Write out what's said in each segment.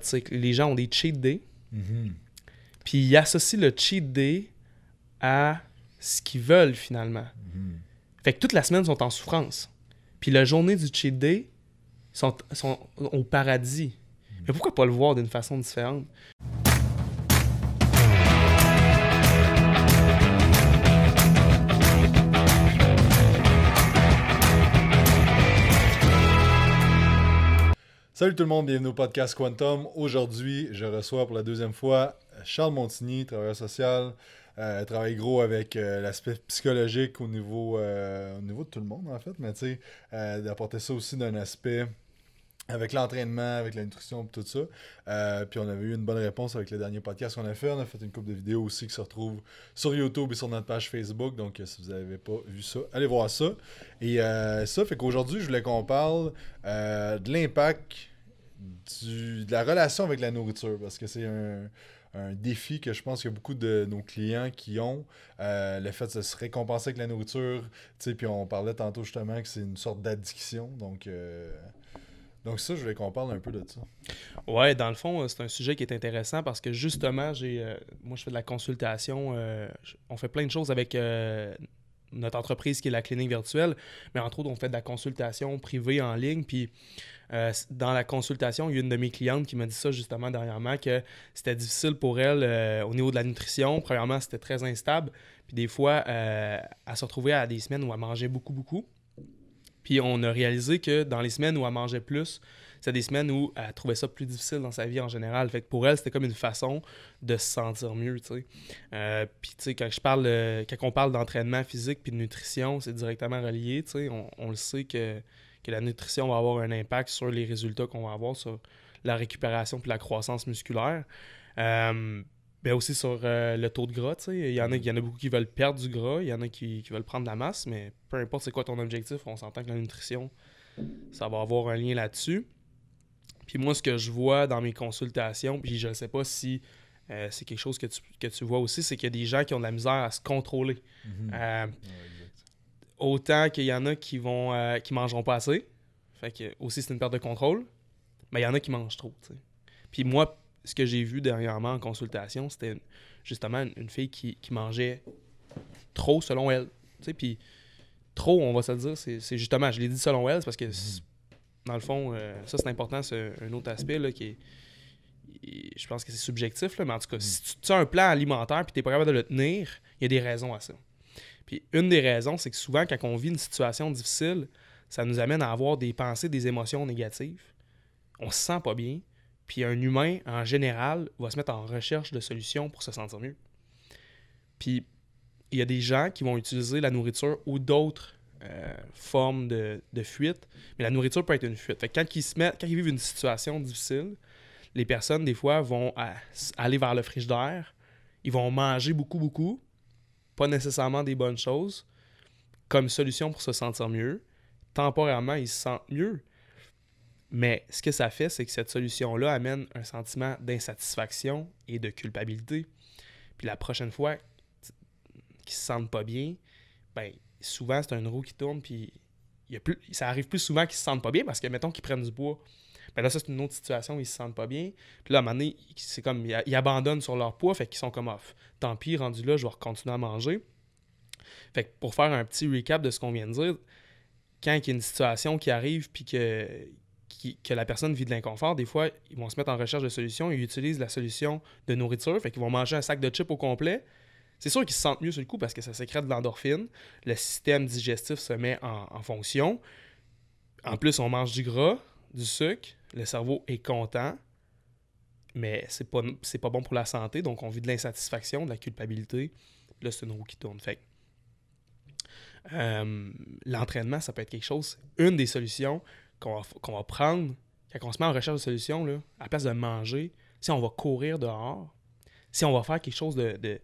c'est que les gens ont des cheat days. Mm-hmm. Puis ils associent le cheat day à ce qu'ils veulent finalement. Mm-hmm. Fait que toute la semaine, ils sont en souffrance. Puis la journée du cheat day, ils sont, au paradis. Mm. Mais pourquoi pas le voir d'une façon différente? Salut tout le monde, bienvenue au podcast Quantum. Aujourd'hui, je reçois pour la deuxième fois euh, Charles Montigny, travailleur social. Euh, travaille gros avec euh, l'aspect psychologique au niveau, au niveau de tout le monde, en fait, mais tu sais, d'apporter ça aussi d'un aspect avec l'entraînement, avec la nutrition, tout ça. puis on avait eu une bonne réponse avec le dernier podcast qu'on a fait. On a fait une coupe de vidéos aussi qui se retrouvent sur YouTube et sur notre page Facebook. Donc si vous n'avez pas vu ça, allez voir ça. Et ça fait qu'aujourd'hui, je voulais qu'on parle de l'impact de la relation avec la nourriture, parce que c'est un, défi que je pense que beaucoup de nos clients qui ont, euh, le fait de se récompenser avec la nourriture, puis on parlait tantôt justement que c'est une sorte d'addiction, donc... Euh, donc ça, je voulais qu'on parle un peu de ça. Ouais, dans le fond, euh, c'est un sujet qui est intéressant parce que justement, j'ai, moi, je fais de la consultation. on fait plein de choses avec notre entreprise qui est la clinique virtuelle, mais entre autres, on fait de la consultation privée en ligne. Puis euh, dans la consultation, il y a une de mes clientes qui m'a dit ça justement dernièrement, que c'était difficile pour elle euh, au niveau de la nutrition. Premièrement, c'était très instable. Puis des fois, elle euh, se retrouvait à des semaines où elle mangeait beaucoup, beaucoup. Puis on a réalisé que dans les semaines où elle mangeait plus, c'est des semaines où elle trouvait ça plus difficile dans sa vie en général. Fait que pour elle, c'était comme une façon de se sentir mieux, tu sais. puis, tu sais, quand, je parle, quand on parle d'entraînement physique puis de nutrition, c'est directement relié, tu sais. on, le sait que que la nutrition va avoir un impact sur les résultats qu'on va avoir sur la récupération puis la croissance musculaire. mais euh, ben aussi sur euh, le taux de gras, tu sais. Il y, en a, il en a beaucoup qui veulent perdre du gras, il y en a qui, veulent prendre de la masse, mais peu importe c'est quoi ton objectif, on s'entend que la nutrition, ça va avoir un lien là-dessus. Puis moi, ce que je vois dans mes consultations, puis je ne sais pas si euh, c'est quelque chose que tu, vois aussi, c'est qu'il y a des gens qui ont de la misère à se contrôler. Mhm. Autant qu'il y en a qui vont euh, qui mangeront pas assez. Fait que aussi c'est une perte de contrôle. Mais il y en a qui mangent trop, Puis moi, ce que j'ai vu dernièrement en consultation, c'était justement une fille qui, mangeait trop selon elle. puis trop, on va se le dire, c'est justement, je l'ai dit selon elle, c'est parce que mhm. dans le fond, euh, ça c'est important, c'est un autre aspect qui est je pense que c'est subjectif, mais en tout cas, mhm. si tu as un plan alimentaire et tu n'es pas capable de le tenir, il y a des raisons à ça. Puis une des raisons, c'est que souvent, quand on vit une situation difficile, ça nous amène à avoir des pensées, des émotions négatives. On se sent pas bien. Puis un humain, en général, va se mettre en recherche de solutions pour se sentir mieux. Puis il y a des gens qui vont utiliser la nourriture ou d'autres euh, formes de, de, fuite, mais la nourriture peut être une fuite. quand, ils se vivent une situation difficile, les personnes, des fois, vont euh, aller vers le d'air. ils vont manger beaucoup, beaucoup, pas nécessairement des bonnes choses, comme solution pour se sentir mieux. Temporairement, ils se sentent mieux. Mais ce que ça fait, c'est que cette solution-là amène un sentiment d'insatisfaction et de culpabilité. Puis la prochaine fois qu'ils se sentent pas bien, ben souvent c'est un roue qui tourne, puis il plus, ça arrive plus souvent qu'ils se sentent pas bien parce que, mettons, qu'ils prennent du bois mais ben là, c'est une autre situation où ils se sentent pas bien. Puis là, à un moment donné, c'est comme, ils, abandonnent sur leur poids, fait qu'ils sont comme off. Tant pis, rendu là, je vais continuer à manger. Fait que pour faire un petit recap de ce qu'on vient de dire, quand il y a une situation qui arrive puis que, que la personne vit de l'inconfort, des fois, ils vont se mettre en recherche de solutions, ils utilisent la solution de nourriture, fait qu'ils vont manger un sac de chips au complet. C'est sûr qu'ils se sentent mieux sur le coup parce que ça sécrète de l'endorphine, le système digestif se met en fonction. En plus, on mange du gras, du sucre, le cerveau est content, mais c'est pas, c'est pas bon pour la santé, donc on vit de l'insatisfaction, de la culpabilité. Là, c'est une roue qui tourne. Fait euh, l'entraînement, ça peut être quelque chose, une des solutions qu'on va, prendre quand on se met en recherche de solutions, à place de manger, si on va courir dehors, si on va faire quelque chose de,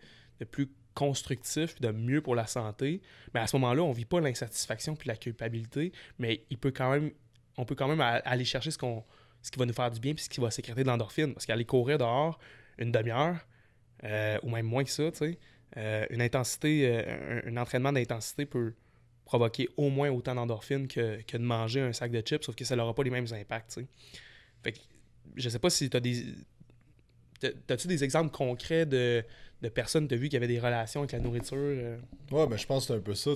plus constructif, de mieux pour la santé, mais ben, à ce moment-là, on ne vit pas l'insatisfaction puis la culpabilité, mais il peut quand même on peut quand même aller chercher ce, qu'on, ce qui va nous faire du bien puis ce qui va sécréter de l'endorphine. Parce qu'aller courir dehors une demi-heure, euh, ou même moins que ça, euh, une intensité, euh, un, entraînement d'intensité peut provoquer au moins autant d'endorphines que, de manger un sac de chips, sauf que ça n'aura pas les mêmes impacts. T'sais. Fait je sais pas si tu as des. T'as-tu des exemples concrets de, personnes que tu as vues qui avaient des relations avec la nourriture? Ouais, ben je pense que c'est un peu ça.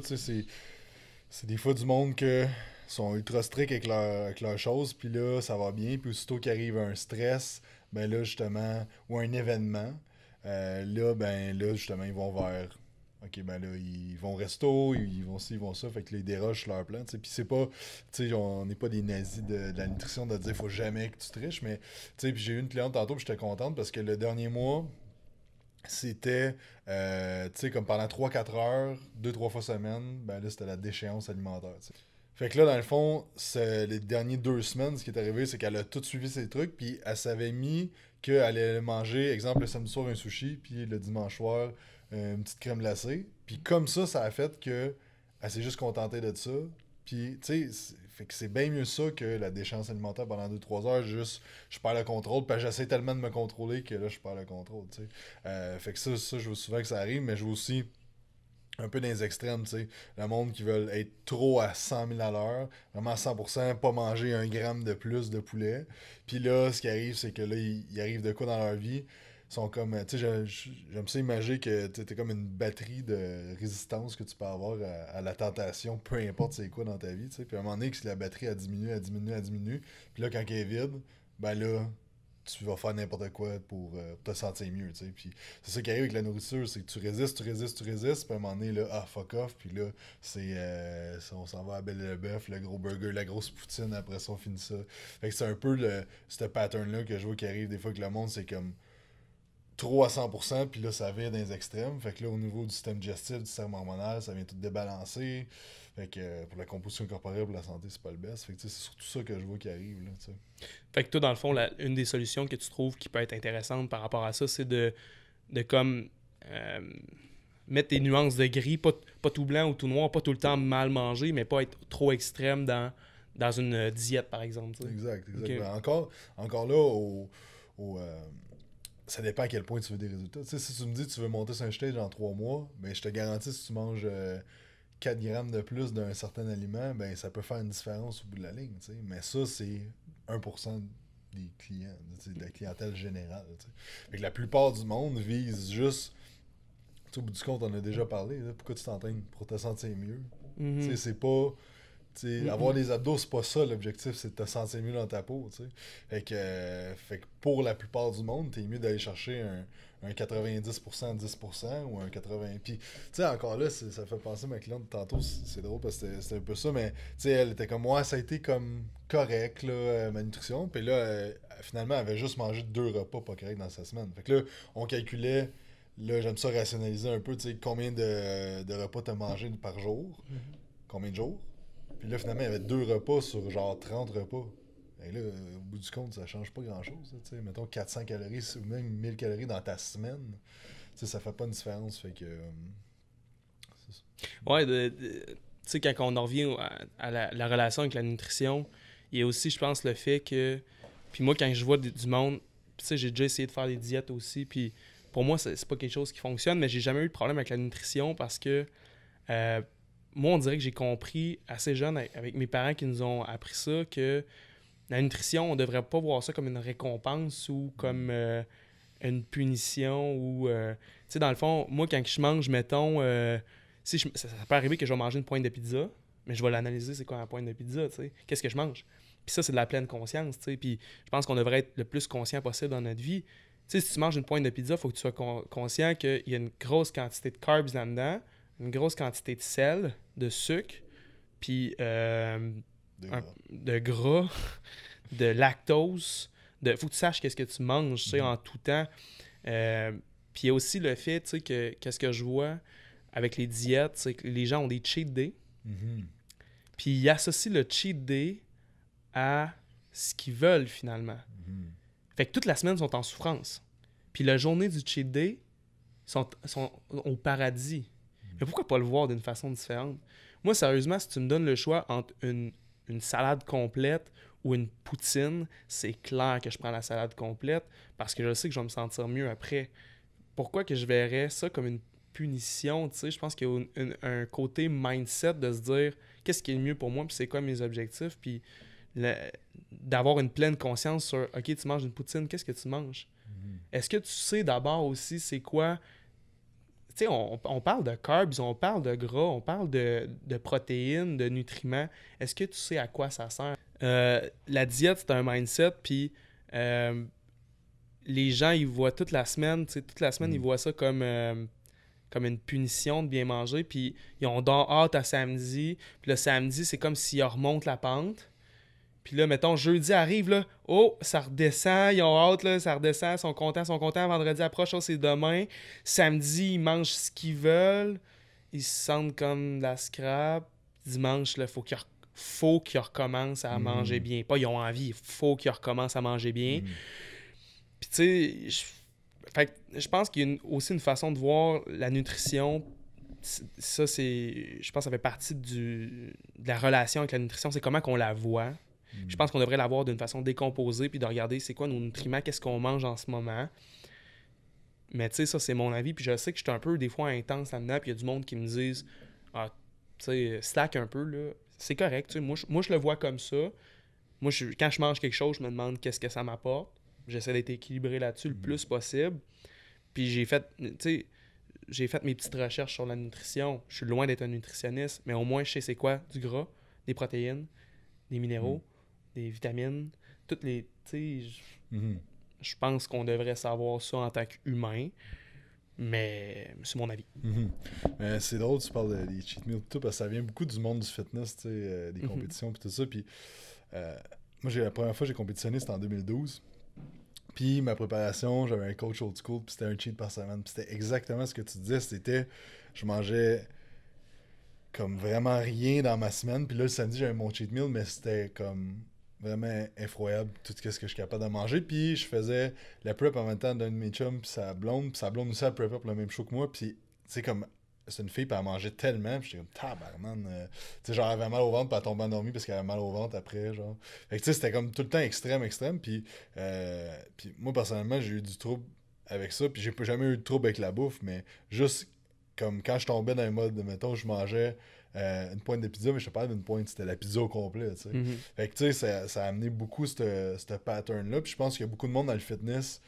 C'est des fois du monde que sont ultra stricts avec, avec leurs choses, puis là, ça va bien. Puis aussitôt qu'il arrive un stress, ben là, justement, ou un événement, euh, là, ben là, justement, ils vont vers. OK, ben là, ils vont resto, ils vont ci, ils vont ça, fait que les ils dérogent leur plan, tu Puis c'est pas, tu sais, on n'est pas des nazis de, la nutrition de dire faut jamais que tu triches, mais, tu sais, puis j'ai eu une cliente tantôt, puis j'étais contente parce que le dernier mois, c'était, euh, tu sais, comme pendant 3-4 heures, 2-3 fois semaine, ben là, c'était la déchéance alimentaire, fait que là, dans le fond, les dernières deux semaines, ce qui est arrivé, c'est qu'elle a tout suivi ses trucs, puis elle s'avait mis qu'elle allait manger, exemple, le samedi soir, un sushi, puis le dimanche soir, euh, une petite crème glacée. Puis comme ça, ça a fait que elle s'est juste contentée de ça. Puis, tu sais, fait que c'est bien mieux ça que la déchance alimentaire pendant deux, trois heures, juste je perds le contrôle, puis j'essaie tellement de me contrôler que là, je perds le contrôle, tu sais. Euh, fait que ça, ça, je vois souvent que ça arrive, mais je vois aussi un peu dans les extrêmes, tu sais. Le monde qui veut être trop à 100 000 à l'heure, vraiment à 100%, pas manger un gramme de plus de poulet. Puis là, ce qui arrive, c'est que là, ils arrive de quoi dans leur vie sont comme. Tu sais, j'aime ça imaginer que tu es comme une batterie de résistance que tu peux avoir à, la tentation, peu importe c'est quoi dans ta vie, tu sais. Puis à un moment donné, que si la batterie a diminué, a diminué, a diminué, puis là, quand elle est vide, ben là, tu vas faire n'importe quoi euh, pour, te sentir mieux, tu sais. Puis c'est ça qui arrive avec la nourriture, c'est que tu résistes, tu résistes, tu résistes, puis à un moment donné, là, ah, fuck off, puis là, c'est, euh, on s'en va à Belle le Bœuf, le gros burger, la grosse poutine, après ça, on finit ça. Fait que c'est un peu le, ce pattern-là que je vois qui arrive des fois que le monde, c'est comme trop à 100%, puis là, ça vient dans les extrêmes. Fait que là, au niveau du système digestif, du système hormonal, ça vient tout débalancer. Fait que euh, pour la composition corporelle, pour la santé, c'est pas le best. Fait que c'est surtout ça que je vois qui arrive. Là, fait que toi, dans le fond, la, une des solutions que tu trouves qui peut être intéressante par rapport à ça, c'est de, comme euh, mettre des nuances de gris, pas, pas, tout blanc ou tout noir, pas tout le temps mal manger, mais pas être trop extrême dans, dans une euh, diète, par exemple. Exact, exact. Ben, encore, encore là, au, ça dépend à quel point tu veux des résultats. si tu me dis que tu veux monter sur un stage dans trois mois, mais ben, je te garantis si tu manges 4 grammes de plus d'un certain aliment, ben ça peut faire une différence au bout de la ligne. Mais ça, c'est 1% des clients, de la clientèle générale. la plupart du monde vise juste. Au bout du compte, on a déjà parlé. pourquoi tu t'entraînes Pour te sentir mieux. Mm-hmm. C'est pas Mm-hmm. Avoir des abdos, c'est pas ça l'objectif, c'est de te sentir mieux dans ta peau. T'sais. Fait que, euh, fait pour la plupart du monde, t'es mieux d'aller chercher un, 90%, 10% ou un 80%. Puis, tu encore là, ça fait penser à ma cliente tantôt, c'est drôle parce que c'était un peu ça, mais tu elle était comme moi, ça a été comme correct, là, euh, ma nutrition. Puis là, euh, finalement, elle avait juste mangé deux repas pas corrects dans sa semaine. Fait que là, on calculait. Là, j'aime ça rationaliser un peu, tu sais, combien de, de repas t'as mangé par jour, mm-hmm. combien de jours, puis là, finalement, il y avait deux repas sur genre 30 repas. Et là, au bout du compte, ça change pas grand-chose. mettons 400 calories ou même 1000 calories dans ta semaine. Tu sais, ça fait pas une différence. Fait que. Euh, ouais, tu sais, quand on en revient à, la, relation avec la nutrition, il y a aussi, je pense, le fait que. Puis moi, quand je vois du monde, tu sais, j'ai déjà essayé de faire des diètes aussi. Puis pour moi, c'est pas quelque chose qui fonctionne, mais j'ai jamais eu de problème avec la nutrition parce que. Euh, moi, on dirait que j'ai compris assez jeune, avec mes parents qui nous ont appris ça, que la nutrition, on devrait pas voir ça comme une récompense ou comme mm. euh, une punition ou. Euh, dans le fond, moi, quand je mange, mettons. Euh, si ça, peut arriver que je vais manger une pointe de pizza, mais je vais l'analyser, c'est quoi la pointe de pizza, tu sais. Qu'est-ce que je mange? Puis ça, c'est de la pleine conscience, tu Puis je pense qu'on devrait être le plus conscient possible dans notre vie. si tu manges une pointe de pizza, il faut que tu sois conscient qu'il y a une grosse quantité de carbs là-dedans une grosse quantité de sel, de sucre, puis euh, de gras, de lactose. De, faut que tu saches qu'est-ce que tu manges mhm. en tout temps. Euh, puis il y a aussi le fait que qu'est-ce que je vois avec les diètes, c'est que les gens ont des cheat days. Mhm. Puis ils associent le cheat day à ce qu'ils veulent finalement. Mhm. Fait que toute la semaine, ils sont en souffrance. Puis la journée du cheat day, ils sont, sont au paradis. Mais pourquoi pas le voir d'une façon différente? Moi, sérieusement, si tu me donnes le choix entre une, salade complète ou une poutine, c'est clair que je prends la salade complète parce que je sais que je vais me sentir mieux après. Pourquoi que je verrais ça comme une punition, tu je pense qu'il y a un côté mindset de se dire qu'est-ce qui est le mieux pour moi, puis c'est quoi mes objectifs, puis d'avoir une pleine conscience sur OK, tu manges une poutine, qu'est-ce que tu manges? Mhm. Est-ce que tu sais d'abord aussi c'est quoi on, parle de carbs, on parle de gras, on parle de, protéines, de nutriments. Est-ce que tu sais à quoi ça sert? Euh, la diète, c'est un mindset, puis euh, les gens, ils voient toute la semaine, toute la semaine, ils mm. voient ça comme, euh, comme une punition de bien manger, puis ils ont hâte à samedi, puis le samedi, c'est comme s'ils remontent la pente, puis là, mettons, jeudi arrive, là, oh, ça redescend, ils ont hâte, là, ça redescend, ils sont contents, ils sont contents. Vendredi approche, oh, c'est demain. Samedi, ils mangent ce qu'ils veulent. Ils se sentent comme de la scrap. Dimanche, il faut qu'ils faut recommencent à mm. manger bien. Pas ils ont envie, il faut qu'ils recommencent à manger bien. Mm. Puis tu sais, je, je pense qu'il y a aussi une façon de voir la nutrition. Ça, c'est. Je pense ça fait partie du, de la relation avec la nutrition. C'est comment qu'on la voit. Je pense qu'on devrait l'avoir d'une façon décomposée, puis de regarder c'est quoi nos nutriments, qu'est-ce qu'on mange en ce moment. Mais tu sais, ça, c'est mon avis. Puis je sais que je suis un peu, des fois, intense là-dedans. Puis il y a du monde qui me disent, ah, tu sais, slack un peu, là. C'est correct. Moi, je, moi, je le vois comme ça. Moi, quand je mange quelque chose, je me demande qu'est-ce que ça m'apporte. J'essaie d'être équilibré là-dessus le mm-hmm. plus possible. Puis j'ai fait, tu sais, j'ai fait mes petites recherches sur la nutrition. Je suis loin d'être un nutritionniste, mais au moins, je sais c'est quoi du gras, des protéines, des minéraux. Mm des vitamines, toutes les. Tu sais, mm-hmm. pense qu'on devrait savoir ça en tant qu'humain. Mais c'est mon avis. Mm-hmm. c'est drôle, tu parles des cheat meals tout, parce que ça vient beaucoup du monde du fitness, tu sais, euh, des mm-hmm. compétitions puis tout ça. Puis euh, moi moi, la première fois j'ai compétitionné, c'était en 2012. Puis ma préparation, j'avais un coach old school, puis c'était un cheat par semaine. Puis c'était exactement ce que tu disais, c'était je mangeais comme vraiment rien dans ma semaine. Puis là, le samedi, j'avais mon cheat meal, mais c'était comme vraiment effroyable tout ce que je suis capable de manger. Puis je faisais la prep en même temps d'un de mes chums, puis sa blonde. Puis sa blonde aussi, elle prep up le même show que moi. Puis c'est comme, c'est une fille, puis elle mangeait tellement. Puis j'étais comme, tabarnan. Euh, tu sais, genre, elle mal au ventre, puis elle tombait endormie parce qu'elle avait mal au ventre après. Genre. Fait que tu sais, c'était comme tout le temps extrême, extrême. Puis, euh, puis moi, personnellement, j'ai eu du trouble avec ça. Puis j'ai jamais eu de trouble avec la bouffe, mais juste comme quand je tombais dans le mode, mettons, je mangeais. Euh, une pointe de pizza, mais je te parle d'une pointe, c'était la pizza au complet. tu sais. Mhm. Fait que tu sais, ça, a amené beaucoup ce pattern-là. Puis je pense qu'il y a beaucoup de monde dans le fitness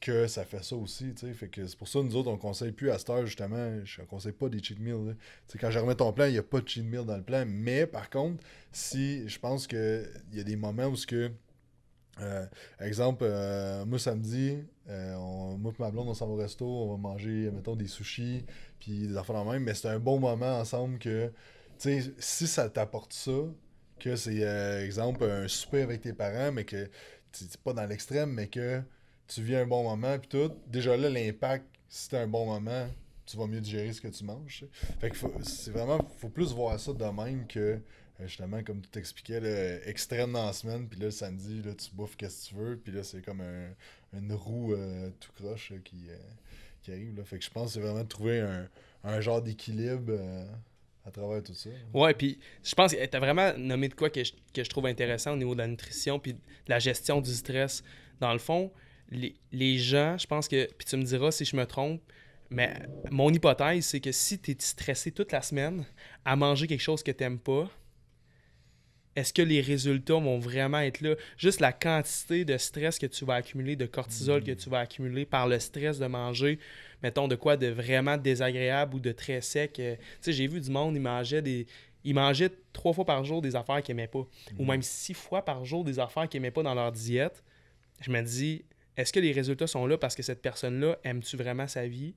que ça fait ça aussi, tu sais. Fait que c'est pour ça, nous autres, on conseille plus à cette heure, justement, je conseille pas des cheat meals. Tu sais, quand je remets ton plan, il n'y a pas de cheat meal dans le plan. Mais par contre, si je pense qu'il y a des moments où ce que euh, exemple, euh, moi samedi, euh, on, moi et ma blonde, on s'en va au resto, on va manger, mettons, des sushis, puis des affaires en même, mais c'est un bon moment ensemble que, tu sais, si ça t'apporte ça, que c'est, exemple, un souper avec tes parents, mais que, t'es pas dans l'extrême, mais que tu vis un bon moment, puis tout, déjà là, l'impact, si t'as un bon moment, tu vas mieux digérer ce que tu manges. Fait que c'est vraiment, faut plus voir ça de même que euh, justement, comme tu t'expliquais, extrême dans la semaine, puis là, le samedi, là, tu bouffes ce que tu veux, puis là, c'est comme une roue euh, tout croche euh, qui, arrive. Fait que je pense que c'est vraiment de trouver un, genre d'équilibre à travers tout ça. Ouais, puis je pense que eh, tu as vraiment nommé de quoi que je, trouve intéressant au niveau de la nutrition, puis de la gestion du stress. Dans le fond, les, les gens, je pense que, puis tu me diras si je me trompe, mais mon hypothèse, c'est que si tu es stressé toute la semaine à manger quelque chose que tu n'aimes pas, est-ce que les résultats vont vraiment être là? Juste la quantité de stress que tu vas accumuler, de cortisol que tu vas accumuler par le stress de manger, mettons, de quoi de vraiment désagréable ou de très sec. Euh, tu sais, j'ai vu du monde, ils mangeaient des... Ils mangeaient trois fois par jour des affaires qu'ils n'aimaient pas, ou même six fois par jour des affaires qu'ils n'aimaient pas dans leur diète. Je me dis, est-ce que les résultats sont là parce que cette personne-là, aime tu vraiment sa vie?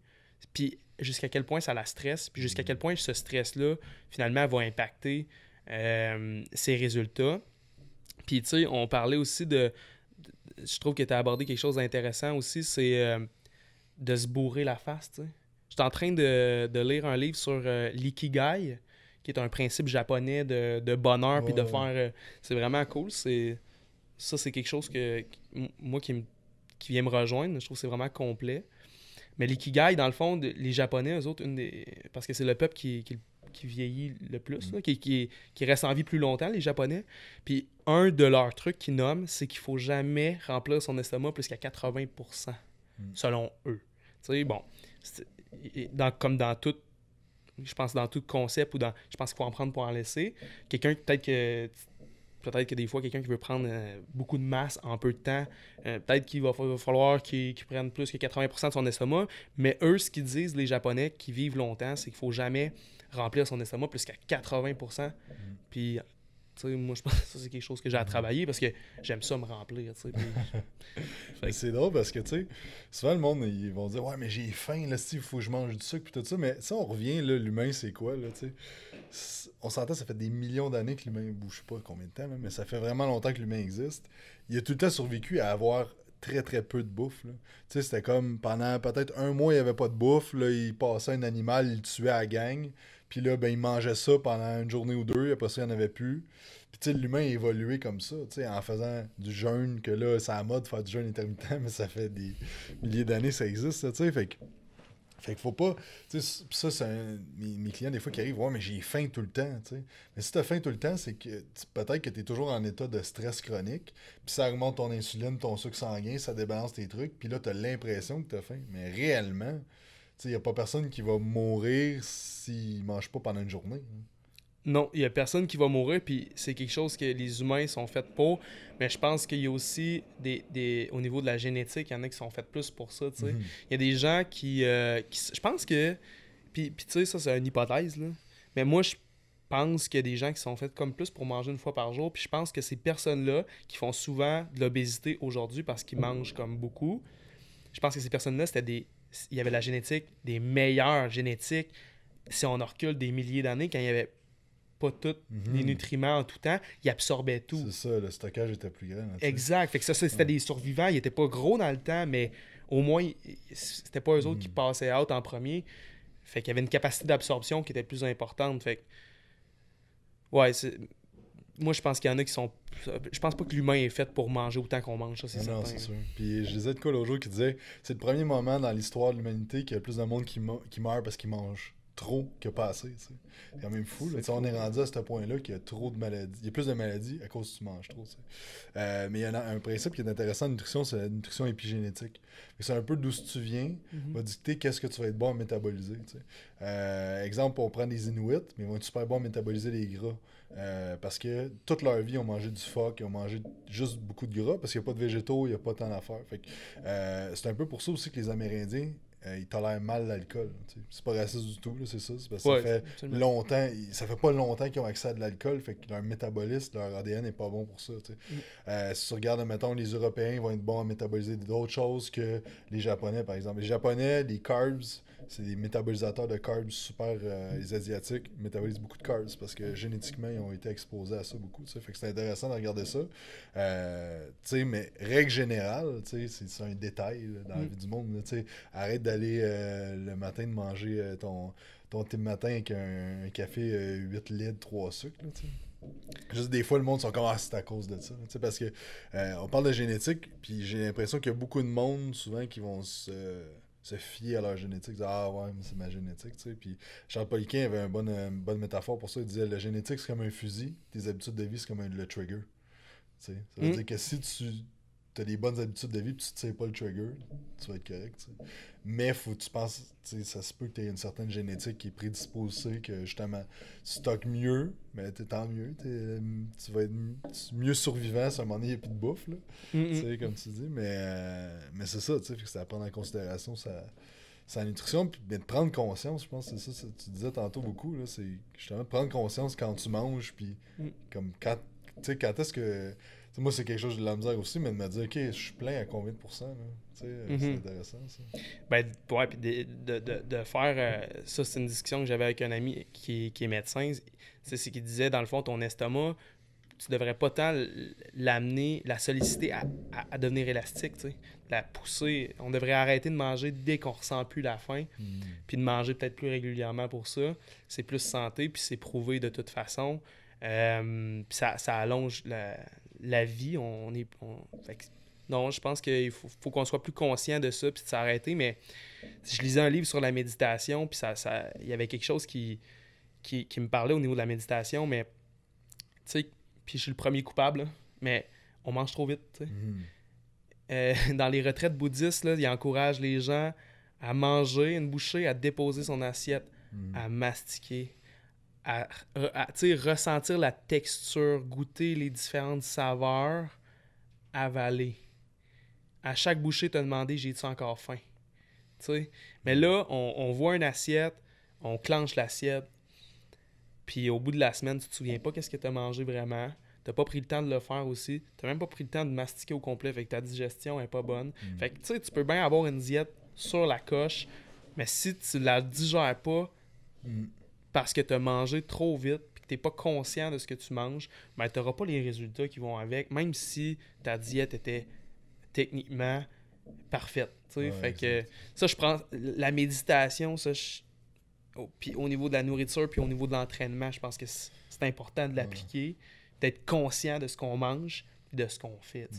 Puis jusqu'à quel point ça la stresse, puis jusqu'à quel point ce stress-là, finalement, va impacter euh, ses résultats. Puis, tu sais, on parlait aussi de. je trouve que tu as abordé quelque chose d'intéressant aussi, c'est euh, de se bourrer la face, tu sais. Je suis en train de, de, lire un livre sur euh, l'ikigai, qui est un principe japonais de, de bonheur, puis de faire. c'est vraiment cool. C'est, ça, c'est quelque chose que, moi, qui, me, qui vient me rejoindre. Je trouve que c'est vraiment complet. Mais l'ikigai, dans le fond, les Japonais, eux autres, une des... parce que c'est le peuple qui, qui vieillit le plus, mm. qui, reste en vie plus longtemps, les Japonais. Puis un de leurs trucs qu'ils nomment, c'est qu'il faut jamais remplir son estomac plus qu'à 80 mm. selon eux. Tu sais, bon, comme dans tout, je pense dans tout concept ou dans, je pense qu'il faut en prendre pour en laisser. Quelqu'un, peut-être que peut-être que des fois, quelqu'un qui veut prendre euh, beaucoup de masse en peu de temps, euh, peut-être qu'il va, falloir qu'il prenne plus que 80% de son estomac. Mais eux, ce qu'ils disent, les Japonais qui vivent longtemps, c'est qu'il ne faut jamais remplir son estomac plus qu'à 80 mhm. Puis, tu sais, moi, je pense que ça, c'est quelque chose que j'ai à mhm. travailler parce que j'aime ça me remplir, c'est drôle parce que, tu sais, souvent, le monde, ils vont dire « Ouais, mais j'ai faim, là, il faut que je mange du sucre, puis tout ça. » Mais ça, on revient, là, l'humain, c'est quoi, là, tu sais? On s'entend, ça fait des millions d'années que l'humain bouge pas, combien de temps, mais ça fait vraiment longtemps que l'humain existe. Il a tout le temps survécu à avoir très très peu de bouffe. Tu sais, c'était comme pendant peut-être un mois, il n'y avait pas de bouffe. Là, il passait un animal, il le tuait à la gang. Puis là, ben, il mangeait ça pendant une journée ou deux, après ça, il n'y en avait plus. Puis tu sais, l'humain a évolué comme ça, tu sais, en faisant du jeûne, que là, c'est à mode de faire du jeûne intermittent, mais ça fait des milliers d'années que ça existe, tu sais, fait que... Fait faut pas. Ça, c'est un, mes, clients, des fois, qui arrivent, ouais, mais j'ai faim tout le temps. sais Mais si tu as faim tout le temps, c'est que peut-être que tu es toujours en état de stress chronique, puis ça augmente ton insuline, ton sucre sanguin, ça débalance tes trucs, puis là, tu as l'impression que tu as faim. Mais réellement, il n'y a pas personne qui va mourir s'il mange pas pendant une journée. Non, il n'y a personne qui va mourir, puis c'est quelque chose que les humains sont faits pour. Mais je pense qu'il y a aussi, des, des, au niveau de la génétique, il y en a qui sont faits plus pour ça. Mhm. Il y a des gens qui. Euh, je pense que. Puis, tu sais, ça, c'est une hypothèse. Là. Mais moi, je pense qu'il y a des gens qui sont faits comme plus pour manger une fois par jour. Puis je pense que ces personnes-là qui font souvent de l'obésité aujourd'hui parce qu'ils mhm. mangent comme beaucoup, je pense que ces personnes-là, c'était des il y avait la génétique, des meilleures génétiques, si on recule des milliers d'années, quand il n'y avait pas tous les mhm. nutriments en tout temps, ils absorbaient tout. C'est ça, le stockage était plus grand. exact. Fait que ça, c'était des survivants, ils n'étaient pas gros dans le temps, mais au moins, c'était pas eux autres qui mhm. passaient out en premier. Fait qu'il y avait une capacité d'absorption qui était plus importante. Fait Ouais, c'est moi, je pense qu'il y en a qui sont. Je pense pas que l'humain est fait pour manger autant qu'on mange, ah Non, c'est sûr. Puis je disais de quoi l'autre jour qui disait c'est le premier moment dans l'histoire de l'humanité qu'il y a plus de monde qui, meurt parce qu'il mange trop que pas assez. C'est quand même fou. On est rendu à ce point-là qu'il y a trop de maladies. Il y a plus de maladies à cause que tu manges trop. Euh, mais il y a un, principe qui est intéressant en nutrition, c'est la nutrition épigénétique. C'est un peu d'où tu viens, mhm. va dicter qu'est-ce que tu vas être bon à métaboliser. Euh, exemple, on prend des Inuits, mais ils vont être super bons à métaboliser les gras. Euh, parce que toute leur vie, ils ont mangé du phoque, ils ont mangé juste beaucoup de gras parce qu'il n'y a pas de végétaux, il n'y a pas tant d'affaires. Euh, c'est un peu pour ça aussi que les Amérindiens euh, ils tolèrent mal l'alcool. C'est pas raciste du tout, c'est ça. Parce que ça fait longtemps, ça fait pas longtemps qu'ils ont accès à de l'alcool, fait que leur métabolisme, leur ADN n'est pas bon pour ça. Mm. Euh, si tu regardes, mettons, les Européens vont être bons à métaboliser d'autres choses que les Japonais, par exemple. Les Japonais, les carbs, c'est des métabolisateurs de carbs super. Euh, mm. les Asiatiques métabolisent beaucoup de carbs parce que génétiquement, ils ont été exposés à ça beaucoup. Fait que c'est intéressant de regarder ça. mais règle générale, c'est un détail dans la mm. vie du monde. arrête de aller euh, le matin de manger euh, ton, ton thé matin avec un, café 8 euh, litres, 3 sucres. Juste des fois, le monde sont comme Ah, c'est à cause de ça. parce que on parle de génétique, puis j'ai l'impression qu'il y a beaucoup de monde souvent qui vont se se fier à leur génétique, ah ouais, mais c'est ma génétique, tu Puis Charles Poliquin avait une bonne, bonne métaphore pour ça. Il disait la génétique, c'est comme un fusil, tes habitudes de vie, c'est comme le trigger. Tu Ça veut mm. dire que si tu t'as des bonnes habitudes de vie, puis tu sais pas le trigger, tu vas être correct. Mais faut que tu penses, ça se peut que tu aies une certaine génétique qui est prédisposée, que justement, tu toques mieux, mais t'es tant mieux, tu vas être mieux survivant à un moment donné, il n'y a plus de bouffe, là, mm comme tu dis. Mais, euh, mais c'est ça, tu sais, c'est à prendre en considération sa, sa nutrition, puis de prendre conscience, je pense c'est ça, tu disais tantôt beaucoup, là, c'est justement prendre conscience quand tu manges, puis mm. comme quand, quand est-ce que moi, c'est quelque chose de la misère aussi, mais de me dire, OK, je suis plein à combien de pourcents? Euh, c'est mhm. intéressant, ça. Ben, ouais, puis de, faire. Euh, ça, c'est une discussion que j'avais avec un ami qui, est médecin. C'est ce qu'il disait, dans le fond, ton estomac, tu devrais pas tant l'amener, la solliciter à, à, devenir élastique, tu la pousser. On devrait arrêter de manger dès qu'on ressent plus la faim, hmm. puis de manger peut-être plus régulièrement pour ça. C'est plus santé, puis c'est prouvé de toute façon. Euh, puis ça, ça, allonge la, la vie, on est. non, je pense qu'il faut, qu'on soit plus conscient de ça puis de s'arrêter. Mais je lisais un livre sur la méditation, puis ça, il y avait quelque chose qui, qui, me parlait au niveau de la méditation, mais tu sais, puis je suis le premier coupable, mais on mange trop vite. Mm. Euh, dans les retraites bouddhistes, ils encouragent les gens à manger une bouchée, à déposer son assiette, mm. à mastiquer, à, ressentir la texture, goûter les différentes saveurs, avaler. À chaque bouchée, te demandé j'ai-tu encore faim. Mais là, on, voit une assiette, on clenche l'assiette, puis au bout de la semaine, tu te souviens pas qu'est-ce que tu as mangé vraiment. T'as pas pris le temps de le faire aussi. T'as même pas pris le temps de mastiquer au complet. Fait que ta digestion est pas bonne. Mm. Fait que tu sais, tu peux bien avoir une diète sur la coche, mais si tu la digères pas, mm parce que tu as mangé trop vite et que tu n'es pas conscient de ce que tu manges, ben, tu n'auras pas les résultats qui vont avec, même si ta diète était techniquement parfaite. fait que, ça, je prends la méditation, ça, oh, puis au niveau de la nourriture, puis au niveau de l'entraînement, je pense que c'est important de l'appliquer, d'être conscient de ce qu'on mange, de ce qu'on fait.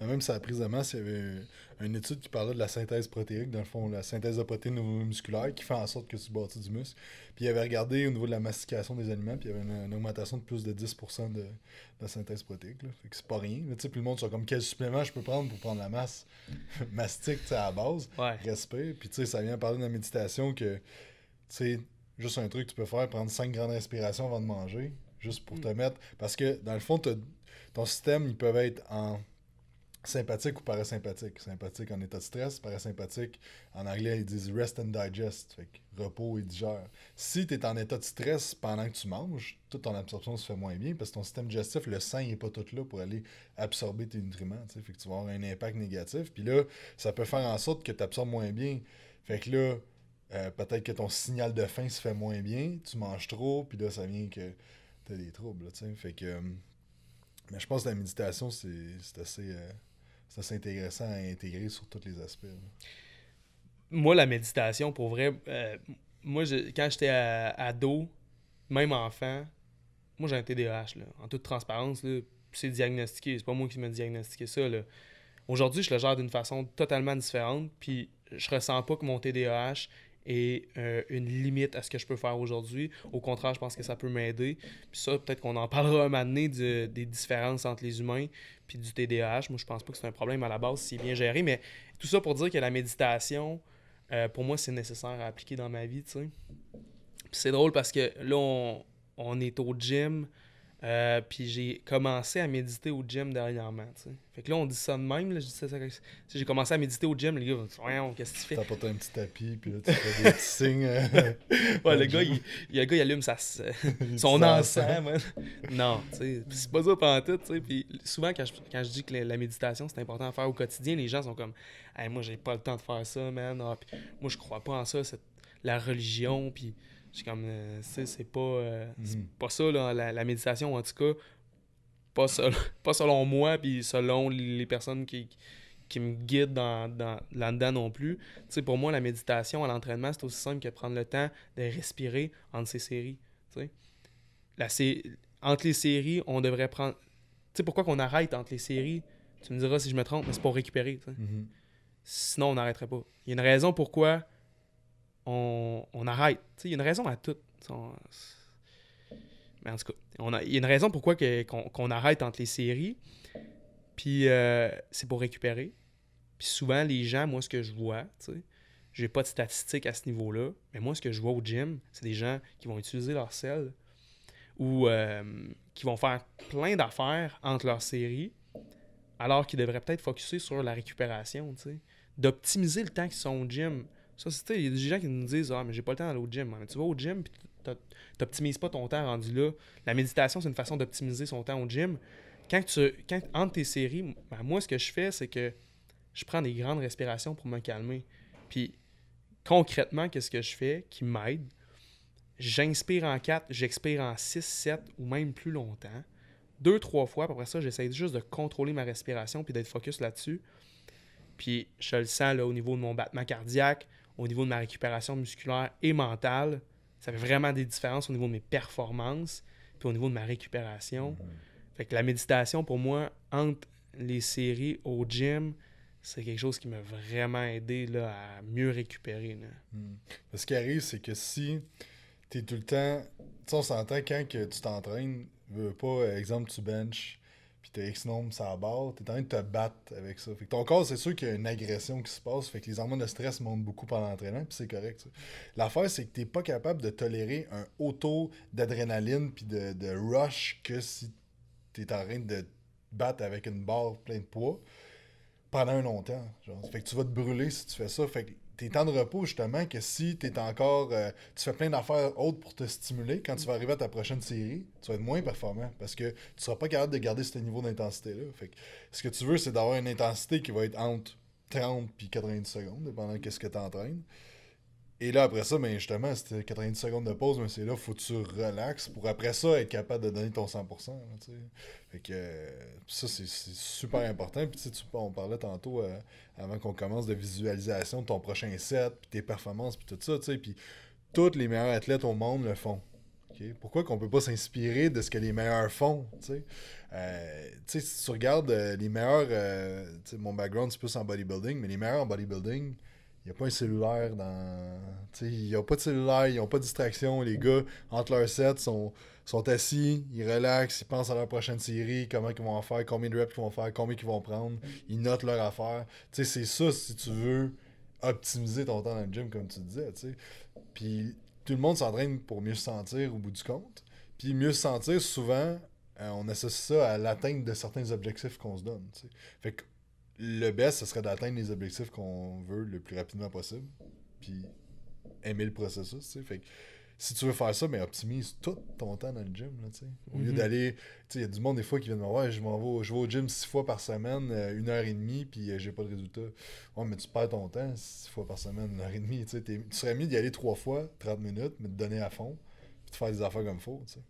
Même sa prise de masse, il y avait une étude qui parlait de la synthèse protéique, dans le fond, la synthèse de protéines musculaires qui fait en sorte que tu bâtis du muscle. Puis il y avait regardé au niveau de la mastication des aliments, puis il y avait une, augmentation de plus de 10% de, la synthèse protéique. c'est pas rien. puis le monde, sont comme quel supplément je peux prendre pour prendre la masse mastique à la base. Respect. Puis tu sais, ça vient parler de la méditation que, tu sais, juste un truc que tu peux faire, prendre cinq grandes inspirations avant de manger, juste pour mm. te mettre. Parce que dans le fond, ton système, ils peuvent être en sympathique ou parasympathique. Sympathique en état de stress, parasympathique en anglais ils disent rest and digest, fait repos et digère. Si tu es en état de stress pendant que tu manges, toute ton absorption se fait moins bien parce que ton système digestif, le sang n'est pas tout là pour aller absorber tes nutriments, fait que tu vas avoir un impact négatif. Puis là, ça peut faire en sorte que tu absorbes moins bien. Fait que là, euh, peut-être que ton signal de faim se fait moins bien, tu manges trop, puis là ça vient que tu as des troubles, tu sais. Fait que hum, mais je pense que la méditation, c'est assez euh, ça c'est intéressant à intégrer sur tous les aspects. Moi, la méditation, pour vrai, euh, moi, quand j'étais ado, même enfant, moi j'ai un TDAH, en toute transparence, c'est diagnostiqué, c'est pas moi qui m'ai diagnostiqué ça. Aujourd'hui, je le gère d'une façon totalement différente, puis je ressens pas que mon TDAH est euh, une limite à ce que je peux faire aujourd'hui. Au contraire, je pense que ça peut m'aider. Puis ça, peut-être qu'on en parlera un moment donné des différences entre les humains, puis du TDAH. Moi, je pense pas que c'est un problème à la base si bien géré, mais tout ça pour dire que la méditation, euh, pour moi, c'est nécessaire à appliquer dans ma vie, tu sais. c'est drôle parce que là, on est au gym, euh, puis j'ai commencé à méditer au gym dernièrement. T'sais. Fait que là, on dit ça de même. Là, je dis ça, ça, j'ai commencé à méditer au gym. Les gars vont dire qu'est-ce que tu fais T'as porté un petit tapis, puis là, tu fais des petits signes. Euh, ouais, le gars, il, le gars, il allume euh, son encens, Non, tu sais, c'est pas ça pendant tout. sais. Puis souvent, quand je, quand je dis que la, méditation, c'est important à faire au quotidien, les gens sont comme hey, Moi, j'ai pas le temps de faire ça, man. Ah, puis, moi, je crois pas en ça, cette, la religion. Puis comme, euh, c'est pas, euh, mhm. pas ça, la, méditation, en tout cas. Pas, seul, pas selon moi, puis selon les personnes qui, me guident dans, dans, là-dedans non plus. Tu sais, pour moi, la méditation à l'entraînement, c'est aussi simple que prendre le temps de respirer entre ces séries. Tu sais. entre les séries, on devrait prendre. Tu sais, pourquoi qu'on arrête entre les séries Tu me diras si je me trompe, mais c'est pour récupérer. Mhm. Sinon, on n'arrêterait pas. Il y a une raison pourquoi on, arrête. Il y a une raison à tout. Mais en tout cas, il y a une raison pourquoi qu'on, arrête entre les séries. Puis euh, c'est pour récupérer. Puis souvent, les gens, moi, ce que je vois, je sais, j'ai pas de statistiques à ce niveau-là, mais moi, ce que je vois au gym, c'est des gens qui vont utiliser leur sel ou euh, qui vont faire plein d'affaires entre leurs séries, alors qu'ils devraient peut-être focusser sur la récupération, d'optimiser le temps qu'ils sont au gym. Ça, c'est, il y a des gens qui nous disent Ah, mais j'ai pas le temps d'aller au gym. Hein. Mais tu vas au gym, puis t'optimises pas ton temps rendu là. La méditation, c'est une façon d'optimiser son temps au gym. Quand tu, quand, entre tes séries, ben, moi, ce que je fais, c'est que je prends des grandes respirations pour me calmer. Puis, concrètement, qu'est-ce que je fais qui m'aide J'inspire en 4, j'expire en 6, 7 ou même plus longtemps. Deux, trois fois. après ça, j'essaie juste de contrôler ma respiration puis d'être focus là-dessus. Puis, je le sens au niveau de mon battement cardiaque au niveau de ma récupération musculaire et mentale. Ça fait vraiment des différences au niveau de mes performances, puis au niveau de ma récupération. Mhm. Fait que la méditation, pour moi, entre les séries au gym, c'est quelque chose qui m'a vraiment aidé à mieux récupérer. Mhm. Ce qui arrive, c'est que si tu es tout le temps. Tu on s'entend quand que tu t'entraînes, veux pas, exemple, tu benches puis t'as X nombre ça barre, t'es en train de te battre avec ça. Fait que ton corps, c'est sûr qu'il y a une agression qui se passe, fait que les hormones de stress montent beaucoup pendant l'entraînement, puis c'est correct. L'affaire, c'est que t'es pas capable de tolérer un haut taux d'adrénaline puis de, rush que si t'es en train de te battre avec une barre pleine de poids pendant un longtemps. Genre. Fait que tu vas te brûler si tu fais ça. Fait tes temps de repos, justement, que si tu encore. Euh, tu fais plein d'affaires autres pour te stimuler, quand tu vas arriver à ta prochaine série, tu vas être moins performant parce que tu seras pas capable de garder ce niveau d'intensité-là. Fait ce que tu veux, c'est d'avoir une intensité qui va être entre 30 et 90 secondes, dépendant de ce que tu entraînes. Et là, après ça, mais ben, justement, c'était 90 secondes de pause, mais c'est là, faut que tu relaxes pour après ça être capable de donner ton 100%. fait que euh, ça, c'est super important. Puis tu, on parlait tantôt, euh, avant qu'on commence, de visualisation de ton prochain set, puis tes performances, puis tout ça. Puis toutes les meilleurs athlètes au monde le font. Pourquoi qu'on peut pas s'inspirer de ce que les meilleurs font? T'sais? Euh, si tu regardes euh, les meilleurs, mon background, c'est plus en bodybuilding, mais les meilleurs en bodybuilding, n'y a pas un cellulaire dans. Il n'y a pas de cellulaire, ils n'ont pas de distraction. Les gars, entre leurs sets, sont, sont assis, ils relaxent, ils pensent à leur prochaine série, comment ils vont en faire, combien de reps ils vont faire, combien ils vont prendre, ils notent leur affaire. C'est ça, si tu veux optimiser ton temps dans le gym, comme tu disais. T'sais. Puis tout le monde s'entraîne pour mieux se sentir au bout du compte. Puis mieux se sentir, souvent, euh, on associe ça à l'atteinte de certains objectifs qu'on se donne. Fait que le best, ce serait d'atteindre les objectifs qu'on veut le plus rapidement possible. Puis aimer le processus, tu sais. Fait si tu veux faire ça, mais ben, optimise tout ton temps dans le gym. Au lieu mhm. d'aller. Il y a du monde des fois qui vient me voir je vais, je vais au gym six fois par semaine, euh, une heure et demie, puis euh, j'ai pas de résultat. Ouais, mais tu perds ton temps six fois par semaine, une heure et demie. tu serais mieux d'y aller trois fois, 30 minutes, mais te donner à fond, puis de faire des affaires comme faut. sais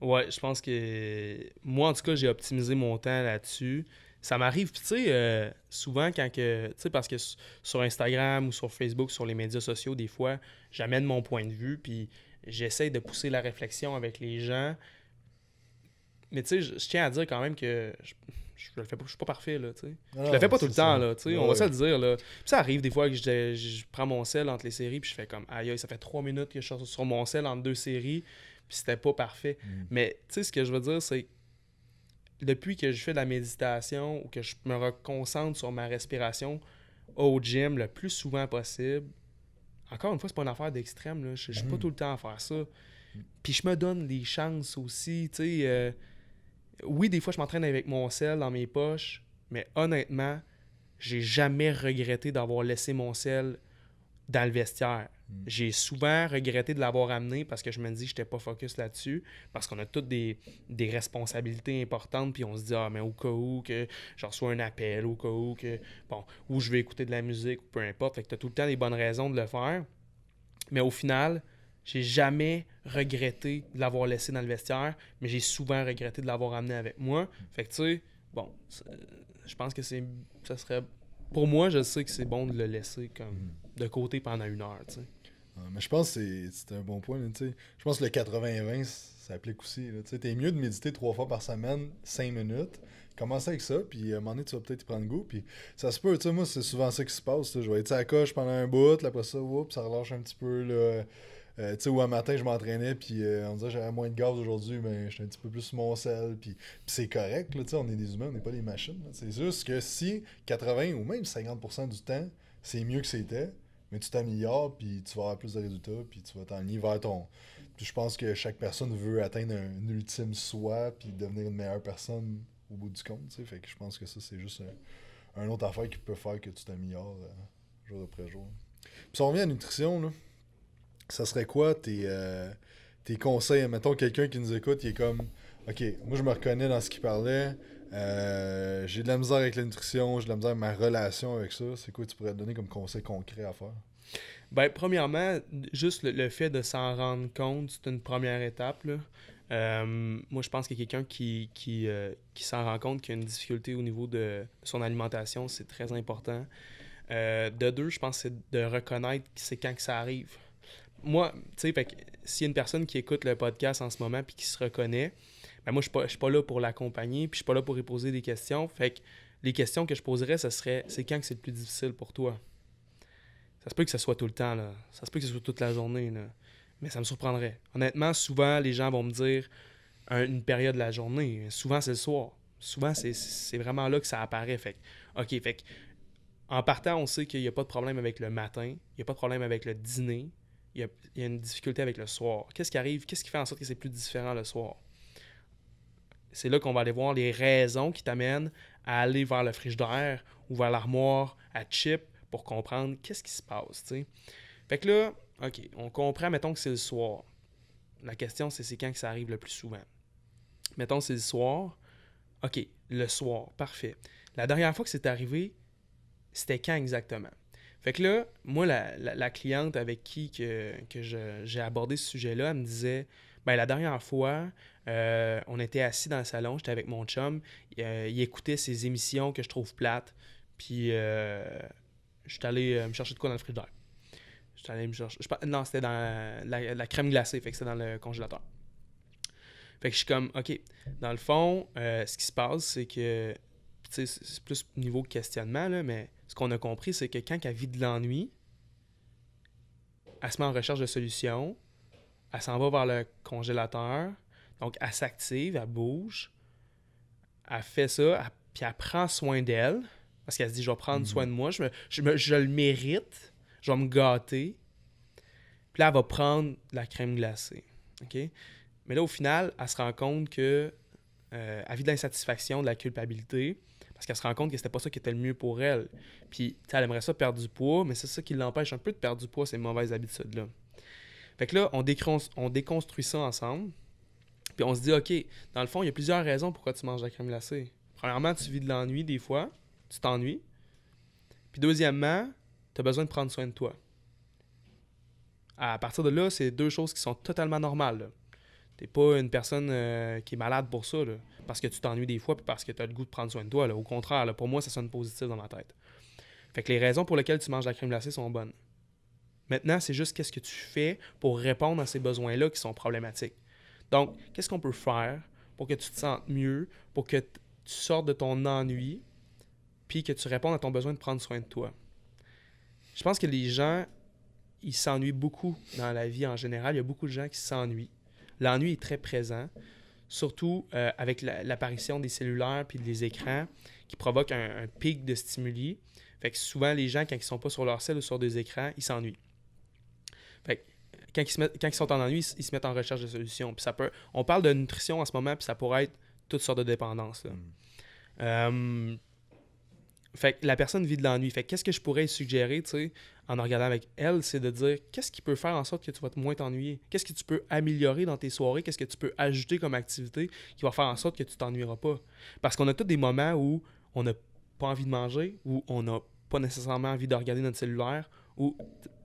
Ouais, je pense que. Moi, en tout cas, j'ai optimisé mon temps là-dessus ça m'arrive. tu sais, euh, souvent, quand que. Tu sais, parce que sur Instagram ou sur Facebook, sur les médias sociaux, des fois, j'amène mon point de vue, puis j'essaie de pousser la réflexion avec les gens. Mais, tu sais, je, tiens à dire quand même que. Je, je le fais pas, je suis pas parfait, là, tu sais. je le ah, fais pas tout le temps, là, tu sais. on va se le dire, là. ça arrive des fois que je, prends mon sel entre les séries, puis je fais comme, aïe, ça fait trois minutes que je suis sur mon sel entre deux séries, puis c'était pas parfait. Mm. Mais, tu sais, ce que je veux dire, c'est depuis que je fais de la méditation ou que je me reconcentre sur ma respiration au gym le plus souvent possible, encore une fois, c'est pas une affaire d'extrême. Je, ne suis pas mm. tout le temps à faire ça. Puis je me donne des chances aussi. Euh, oui, des fois, je m'entraîne avec mon sel dans mes poches, mais honnêtement, j'ai jamais regretté d'avoir laissé mon sel dans le vestiaire. Hmm. J'ai souvent regretté de l'avoir amené parce que je me dis que je n'étais pas focus là-dessus, parce qu'on a toutes des, responsabilités importantes, puis on se dit, ah, mais au cas où que je reçois un appel, au cas où que, bon, ou je vais écouter de la musique, ou peu importe, fait que tu as tout le temps des bonnes raisons de le faire. Mais au final, j'ai jamais regretté de l'avoir laissé dans le vestiaire, mais j'ai souvent regretté de l'avoir amené avec moi. Fait que tu sais, bon, je pense que c'est ça serait pour moi, je sais que c'est bon de le laisser comme hmm. de côté pendant une heure, tu sais. Euh, mais je pense que c'est un bon point. je pense que le 80-20, ça applique aussi. T'es mieux de méditer trois fois par semaine, cinq minutes. Commence avec ça, puis euh, à un moment donné, tu vas peut-être y prendre goût. Puis ça se peut, tu sais, moi, c'est souvent ça qui se passe. Je vais être à coche pendant un bout, là, après ça, ça relâche un petit peu. Euh, tu sais, ou un matin, je m'entraînais, puis on on disait j'avais moins de gaz aujourd'hui, mais ben, j'étais un petit peu plus mon sel, puis, c'est correct, tu on est des humains, on n'est pas des machines. C'est juste que si 80 ou même 50% du temps, c'est mieux que c'était, mais tu t'améliores, puis tu vas avoir plus de résultats, puis tu vas t'enligner vers ton. Puis je pense que chaque personne veut atteindre un, ultime soi, puis devenir une meilleure personne au bout du compte, tu sais. Fait que je pense que ça, c'est juste un, autre affaire qui peut faire que tu t'améliores euh, jour après jour. Puis si on revient à la nutrition, ça serait quoi tes, euh, tes conseils? Mettons, quelqu'un qui nous écoute, il est comme, OK, moi je me reconnais dans ce qu'il parlait, euh, j'ai de la misère avec la nutrition, j'ai de la misère avec ma relation avec ça. C'est quoi tu pourrais te donner comme conseil concret à faire? Ben, premièrement, juste le, fait de s'en rendre compte, c'est une première étape. Là. Euh, moi, je pense que quelqu'un qui, qui, euh, qui s'en rend compte qu'il a une difficulté au niveau de son alimentation, c'est très important. de deux, je pense que c'est de reconnaître c'est quand que ça arrive. Moi, tu sais, s'il y a une personne qui écoute le podcast en ce moment puis qui se reconnaît, ben, moi, je ne suis, pas là pour l'accompagner, puis je suis pas là pour y poser des questions. Fait les questions que je poserais, ce serait c'est quand que c'est le plus difficile pour toi Ça se peut que ce soit tout le temps, là. Ça se peut que ce soit toute la journée, là. Mais ça me surprendrait. Honnêtement, souvent, les gens vont me dire une période de la journée. Souvent, c'est le soir. Souvent, c'est vraiment là que ça apparaît. Fait OK, fait en partant, on sait qu'il n'y a pas de problème avec le matin, il n'y a pas de problème avec le dîner, il y, a, une difficulté avec le soir. Qu'est-ce qui arrive? Qu'est-ce qui fait en sorte que c'est plus différent le soir? c'est là qu'on va aller voir les raisons qui t'amènent à aller vers le frigidaire ou vers l'armoire à chip pour comprendre qu'est-ce qui se passe, tu sais. Fait que là, OK, on comprend, mettons que c'est le soir. La question, c'est c'est quand que ça arrive le plus souvent. Mettons c'est le soir. OK, le soir, parfait. La dernière fois que c'est arrivé, c'était quand exactement? Fait que là, moi, la, cliente avec qui que, j'ai abordé ce sujet-là, elle me disait ben, la dernière fois, euh, on était assis dans le salon, j'étais avec mon chum, il euh, écoutait ses émissions que je trouve plates, puis euh, je suis allé me chercher de quoi dans le frigo. J'étais allé me chercher. non, c'était dans la, crème glacée, fait que c'était dans le congélateur. Fait que je suis comme, OK, dans le fond, ce qui se passe, c'est que, c'est plus niveau questionnement, mais ce qu'on a compris, c'est que quand elle vit de l'ennui, elle se met en recherche de solutions, elle s'en va vers le congélateur. Donc, elle s'active, elle bouge, elle fait ça, puis elle prend soin d'elle. Parce qu'elle se dit, je vais prendre mm-hmm. soin de moi, je, le mérite, je vais me gâter. Puis là, elle va prendre de la crème glacée. OK? Mais là, au final, elle se rend compte que euh, elle vit de l'insatisfaction, de la culpabilité, parce qu'elle se rend compte que c'était pas ça qui était le mieux pour elle. Puis, elle aimerait ça perdre du poids, mais c'est ça qui l'empêche un peu de perdre du poids, ces mauvaises habitudes-là. Fait que là, on, déconstruit ça ensemble. Puis on se dit, OK, dans le fond, il y a plusieurs raisons pourquoi tu manges de la crème glacée. Premièrement, tu vis de l'ennui des fois. Tu t'ennuies. Puis deuxièmement, tu as besoin de prendre soin de toi. À partir de là, c'est deux choses qui sont totalement normales. n'es pas une personne euh, qui est malade pour ça, parce que tu t'ennuies des fois puis parce que tu as le goût de prendre soin de toi. Au contraire, pour moi, ça sonne positif dans ma tête. Fait que les raisons pour lesquelles tu manges de la crème glacée sont bonnes. Maintenant, c'est juste qu'est-ce que tu fais pour répondre à ces besoins-là qui sont problématiques. Donc, qu'est-ce qu'on peut faire pour que tu te sentes mieux, pour que tu sortes de ton ennui, puis que tu répondes à ton besoin de prendre soin de toi? Je pense que les gens, ils s'ennuient beaucoup dans la vie en général. Il y a beaucoup de gens qui s'ennuient. L'ennui est très présent, surtout euh, avec l'apparition des cellulaires puis des écrans qui provoquent un, pic de stimuli. Fait que souvent, les gens, quand ils ne sont pas sur leur cellule ou sur des écrans, ils s'ennuient quand, ils sont en ennui, ils, se mettent en recherche de solutions. Puis ça peut, on parle de nutrition en ce moment, puis ça pourrait être toutes sortes de dépendances. Hmm. Hum, fait la personne vit de l'ennui. Fait qu'est-ce que je pourrais suggérer, tu sais, en regardant avec elle, c'est de dire qu'est-ce qui peut faire en sorte que tu vas moins t'ennuyer? Qu'est-ce que tu peux améliorer dans tes soirées? Qu'est-ce que tu peux ajouter comme activité qui va faire en sorte que tu t'ennuieras pas? Parce qu'on a tous des moments où on n'a pas envie de manger, où on n'a pas nécessairement envie de regarder notre cellulaire, où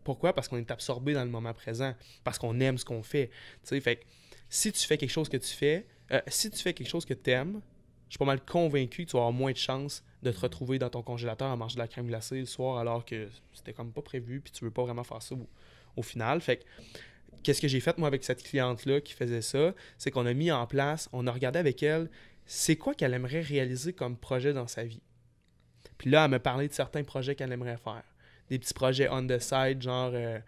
pourquoi? Parce qu'on est absorbé dans le moment présent, parce qu'on aime ce qu'on fait. fait si tu fais quelque chose que tu fais, euh, si tu fais quelque chose que tu aimes, je suis pas mal convaincu que tu vas moins de chances de te mm. retrouver dans ton congélateur à manger de la crème glacée le soir alors que c'était comme pas prévu puis tu veux pas vraiment faire ça au, final. Fait qu'est-ce que j'ai fait moi avec cette cliente-là qui faisait ça? C'est qu'on a mis en place, on a regardé avec elle c'est quoi qu'elle aimerait réaliser comme projet dans sa vie. Puis là, elle me parlait de certains projets qu'elle aimerait faire des petits projets on the side, genre euh,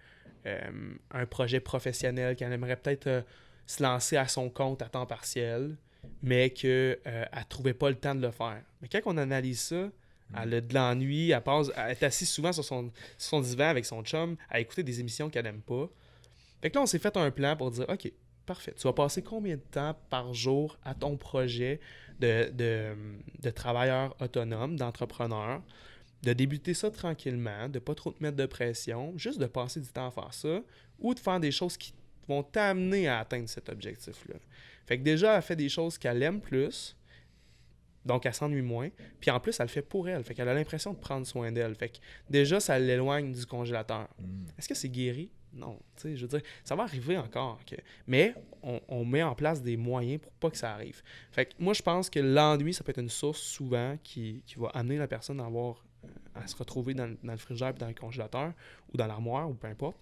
euh, un projet professionnel qu'elle aimerait peut-être euh, se lancer à son compte à temps partiel, mais qu'elle ne trouvait pas le temps de le faire. Mais quand on analyse ça, mm. elle a de l'ennui, elle, passe, est assise souvent sur son, son divan avec son chum à écouter des émissions qu'elle n'aime pas. Fait que là, on s'est fait un plan pour dire OK, parfait, tu vas passer combien de temps par jour à ton projet de, de, de travailleur autonome, d'entrepreneur de débuter ça tranquillement, de pas trop te mettre de pression, juste de passer du temps à faire ça, ou de faire des choses qui vont t'amener à atteindre cet objectif-là. Fait que déjà, elle fait des choses qu'elle aime plus, donc elle s'ennuie moins, puis en plus, elle le fait pour elle, fait qu'elle a l'impression de prendre soin d'elle. Fait que déjà, ça l'éloigne du congélateur. Hmm. Est-ce que c'est guéri? Non, tu sais, je veux dire, ça va arriver encore. Mais on, met en place des moyens pour pas que ça arrive. Fait que moi, je pense que l'ennui, ça peut être une source souvent qui, qui va amener la personne à avoir à se retrouver dans, le frigidaire, dans le congélateur, ou dans l'armoire, ou peu importe.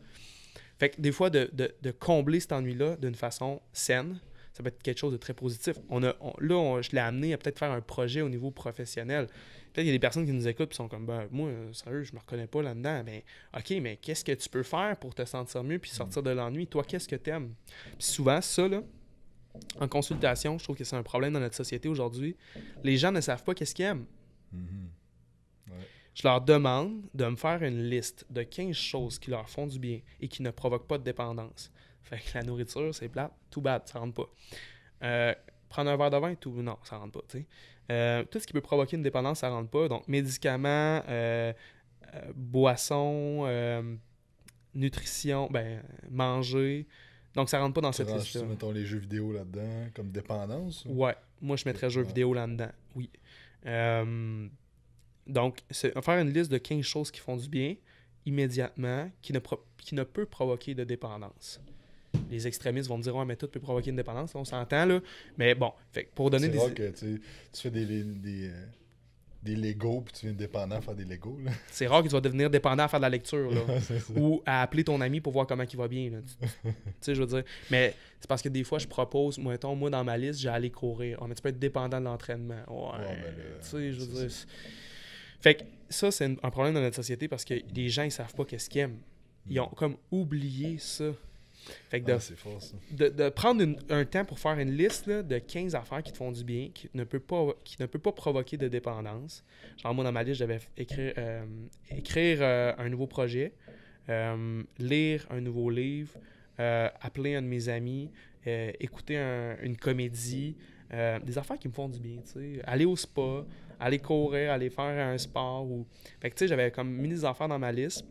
Fait que des fois, de, combler cet ennui-là d'une façon saine, ça peut être quelque chose de très positif. On a, là, je l'ai amené à peut-être faire un projet au niveau professionnel. Peut-être qu'il y a des personnes qui nous écoutent et sont comme, ben, moi, euh, sérieux, je me reconnais pas là-dedans. Mais ben, OK, mais qu'est-ce que tu peux faire pour te sentir mieux puis sortir de l'ennui? Toi, qu'est-ce que tu aimes? Puis souvent, ça, là, en consultation, je trouve que c'est un problème dans notre société aujourd'hui. Les gens ne savent pas qu'est-ce qu'ils aiment. Mm-hmm je leur demande de me faire une liste de 15 choses qui leur font du bien et qui ne provoquent pas de dépendance. Fait que la nourriture, c'est plat, tout bad, ça rentre pas. Euh, prendre un verre de vin, tout, non, ça rentre pas, euh, tout ce qui peut provoquer une dépendance, ça rentre pas. Donc, médicaments, euh, boissons, nutrition, ben, manger. Donc, ça rentre pas dans cette liste mettons les jeux vidéo là-dedans comme dépendance? Ouais, moi, je mettrais jeux vidéo là-dedans, oui. Donc, c'est faire une liste de 15 choses qui font du bien immédiatement, qui ne, qui ne peut provoquer de dépendance. Les extrémistes vont dire, ouais, mais tout peut provoquer une dépendance, on s'entend, là. Mais bon, fait, pour donner des. C'est rare que tu, fais des, des, euh, des, Legos puis tu deviens dépendant à faire des Legos. C'est rare que tu vas devenir dépendant à faire de la lecture, là, ou à appeler ton ami pour voir comment il va bien. Tu, sais, je veux dire. Mais c'est parce que des fois, je propose, moi, moi, dans ma liste, j'ai allé courir. Oh, mais tu peux être dépendant de l'entraînement. Ouais. Ben tu sais, je veux dire. Fait ça, c'est un problème dans notre société parce que les gens, ils savent pas qu'est-ce qu'ils aiment. Ils ont comme oublié ça. Fait que de, ah, de, prendre un temps pour faire une liste de 15 affaires qui te font du bien, qui ne peut pas, qui ne peut pas provoquer de dépendance. Genre, moi, dans ma liste, j'avais écrire, euh, écrire euh, un nouveau projet, euh, lire un nouveau livre, appeler un de mes amis, écouter une comédie, des affaires qui me font du bien, tu sais, aller au spa aller courir, aller faire un sport. Ou... Fait que tu sais, j'avais comme mis des affaires dans ma liste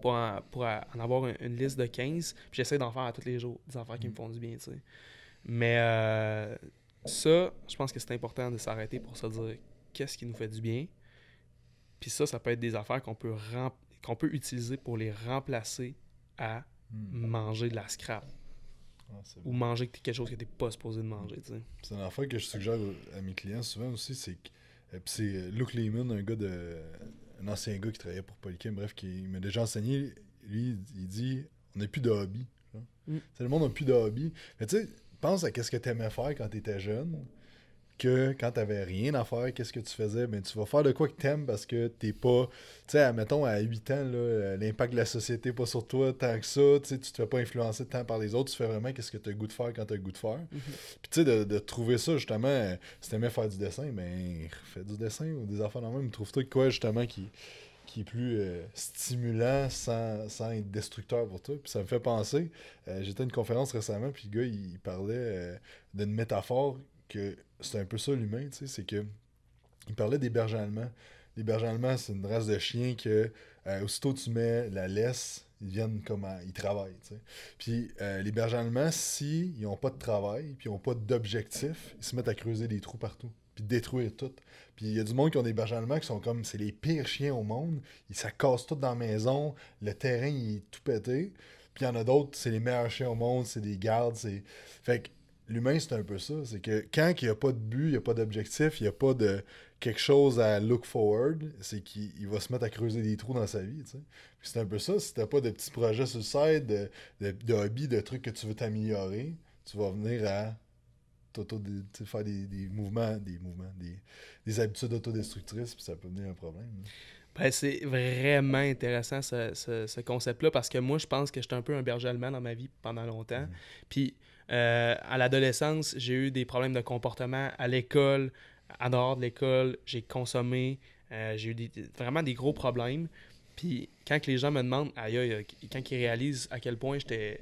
pour en, pour en avoir une, liste de 15. Puis j'essaie d'en faire à tous les jours, des affaires qui me font du bien, tu sais. Mais euh, ça, je pense que c'est important de s'arrêter pour se dire qu'est-ce qui nous fait du bien. Puis ça, ça peut être des affaires qu'on peut, qu'on peut utiliser pour les remplacer à hmm. manger de la scrap. Ah, ou manger quelque chose que tu n'es pas supposé de manger. C'est une affaire que je suggère à mes clients souvent aussi, c'est que et euh, puis c'est euh, Luke Lehman, un gars de. un ancien gars qui travaillait pour Polychem, bref, qui m'a déjà enseigné. Lui, il dit on n'a plus de hobby. Mm. Le monde n'a plus de hobby. Mais tu sais, pense à ce que tu aimais faire quand tu étais jeune que quand t'avais rien à faire, qu'est-ce que tu faisais? ben, tu vas faire de quoi que t'aimes parce que t'es pas. Tu sais, mettons, à 8 ans, l'impact de la société pas sur toi tant que ça. Tu te fais pas influencer tant par les autres. Tu fais vraiment qu'est-ce que t'as goût de faire quand t'as goût de faire. Mhm. Puis tu sais, de, trouver ça, justement, si t'aimais faire du dessin, ben, fais du dessin ou des affaires dans même. Trouve-toi quoi, justement, qui qui est plus euh, stimulant sans, être destructeur pour toi. Puis ça me fait penser, euh, j'étais à une conférence récemment, puis le gars, il, parlait euh, d'une métaphore c'est un peu ça l'humain, tu c'est que il parlait des bergers allemands. Les bergers allemands, c'est une race de chiens que euh, aussitôt tu mets la laisse, ils viennent comme ils travaillent. Puis euh, les bergers allemands, s'ils ils n'ont pas de travail, puis ils n'ont pas d'objectif, ils se mettent à creuser des trous partout, puis détruire tout. Puis il y a du monde qui ont des bergers allemands qui sont comme c'est les pires chiens au monde, ils ça casse tout dans la maison, le terrain il est tout pété. Puis il y en a d'autres, c'est les meilleurs chiens au monde, c'est des gardes, c'est fait l'humain, c'est un peu ça. C'est que quand il n'y a pas de but, il n'y a pas d'objectif, il n'y a pas de quelque chose à look forward, c'est qu'il va se mettre à creuser des trous dans sa vie. C'est un peu ça. Si t'as pas de petits projets sur le side, de, de, de trucs que tu veux t'améliorer, tu vas venir à faire des, mouvements, des mouvements, des, habitudes autodestructrices, puis ça peut devenir un problème. Hein. Ben, c'est vraiment intéressant ce, concept-là parce que moi, je pense que j'étais un peu un berger allemand dans ma vie pendant longtemps. Mhm. Puis euh, à l'adolescence, j'ai eu des problèmes de comportement à l'école, en dehors de l'école, j'ai consommé, euh, j'ai eu vraiment des gros problèmes. Puis quand les gens me demandent, quand ils réalisent à quel point j'étais,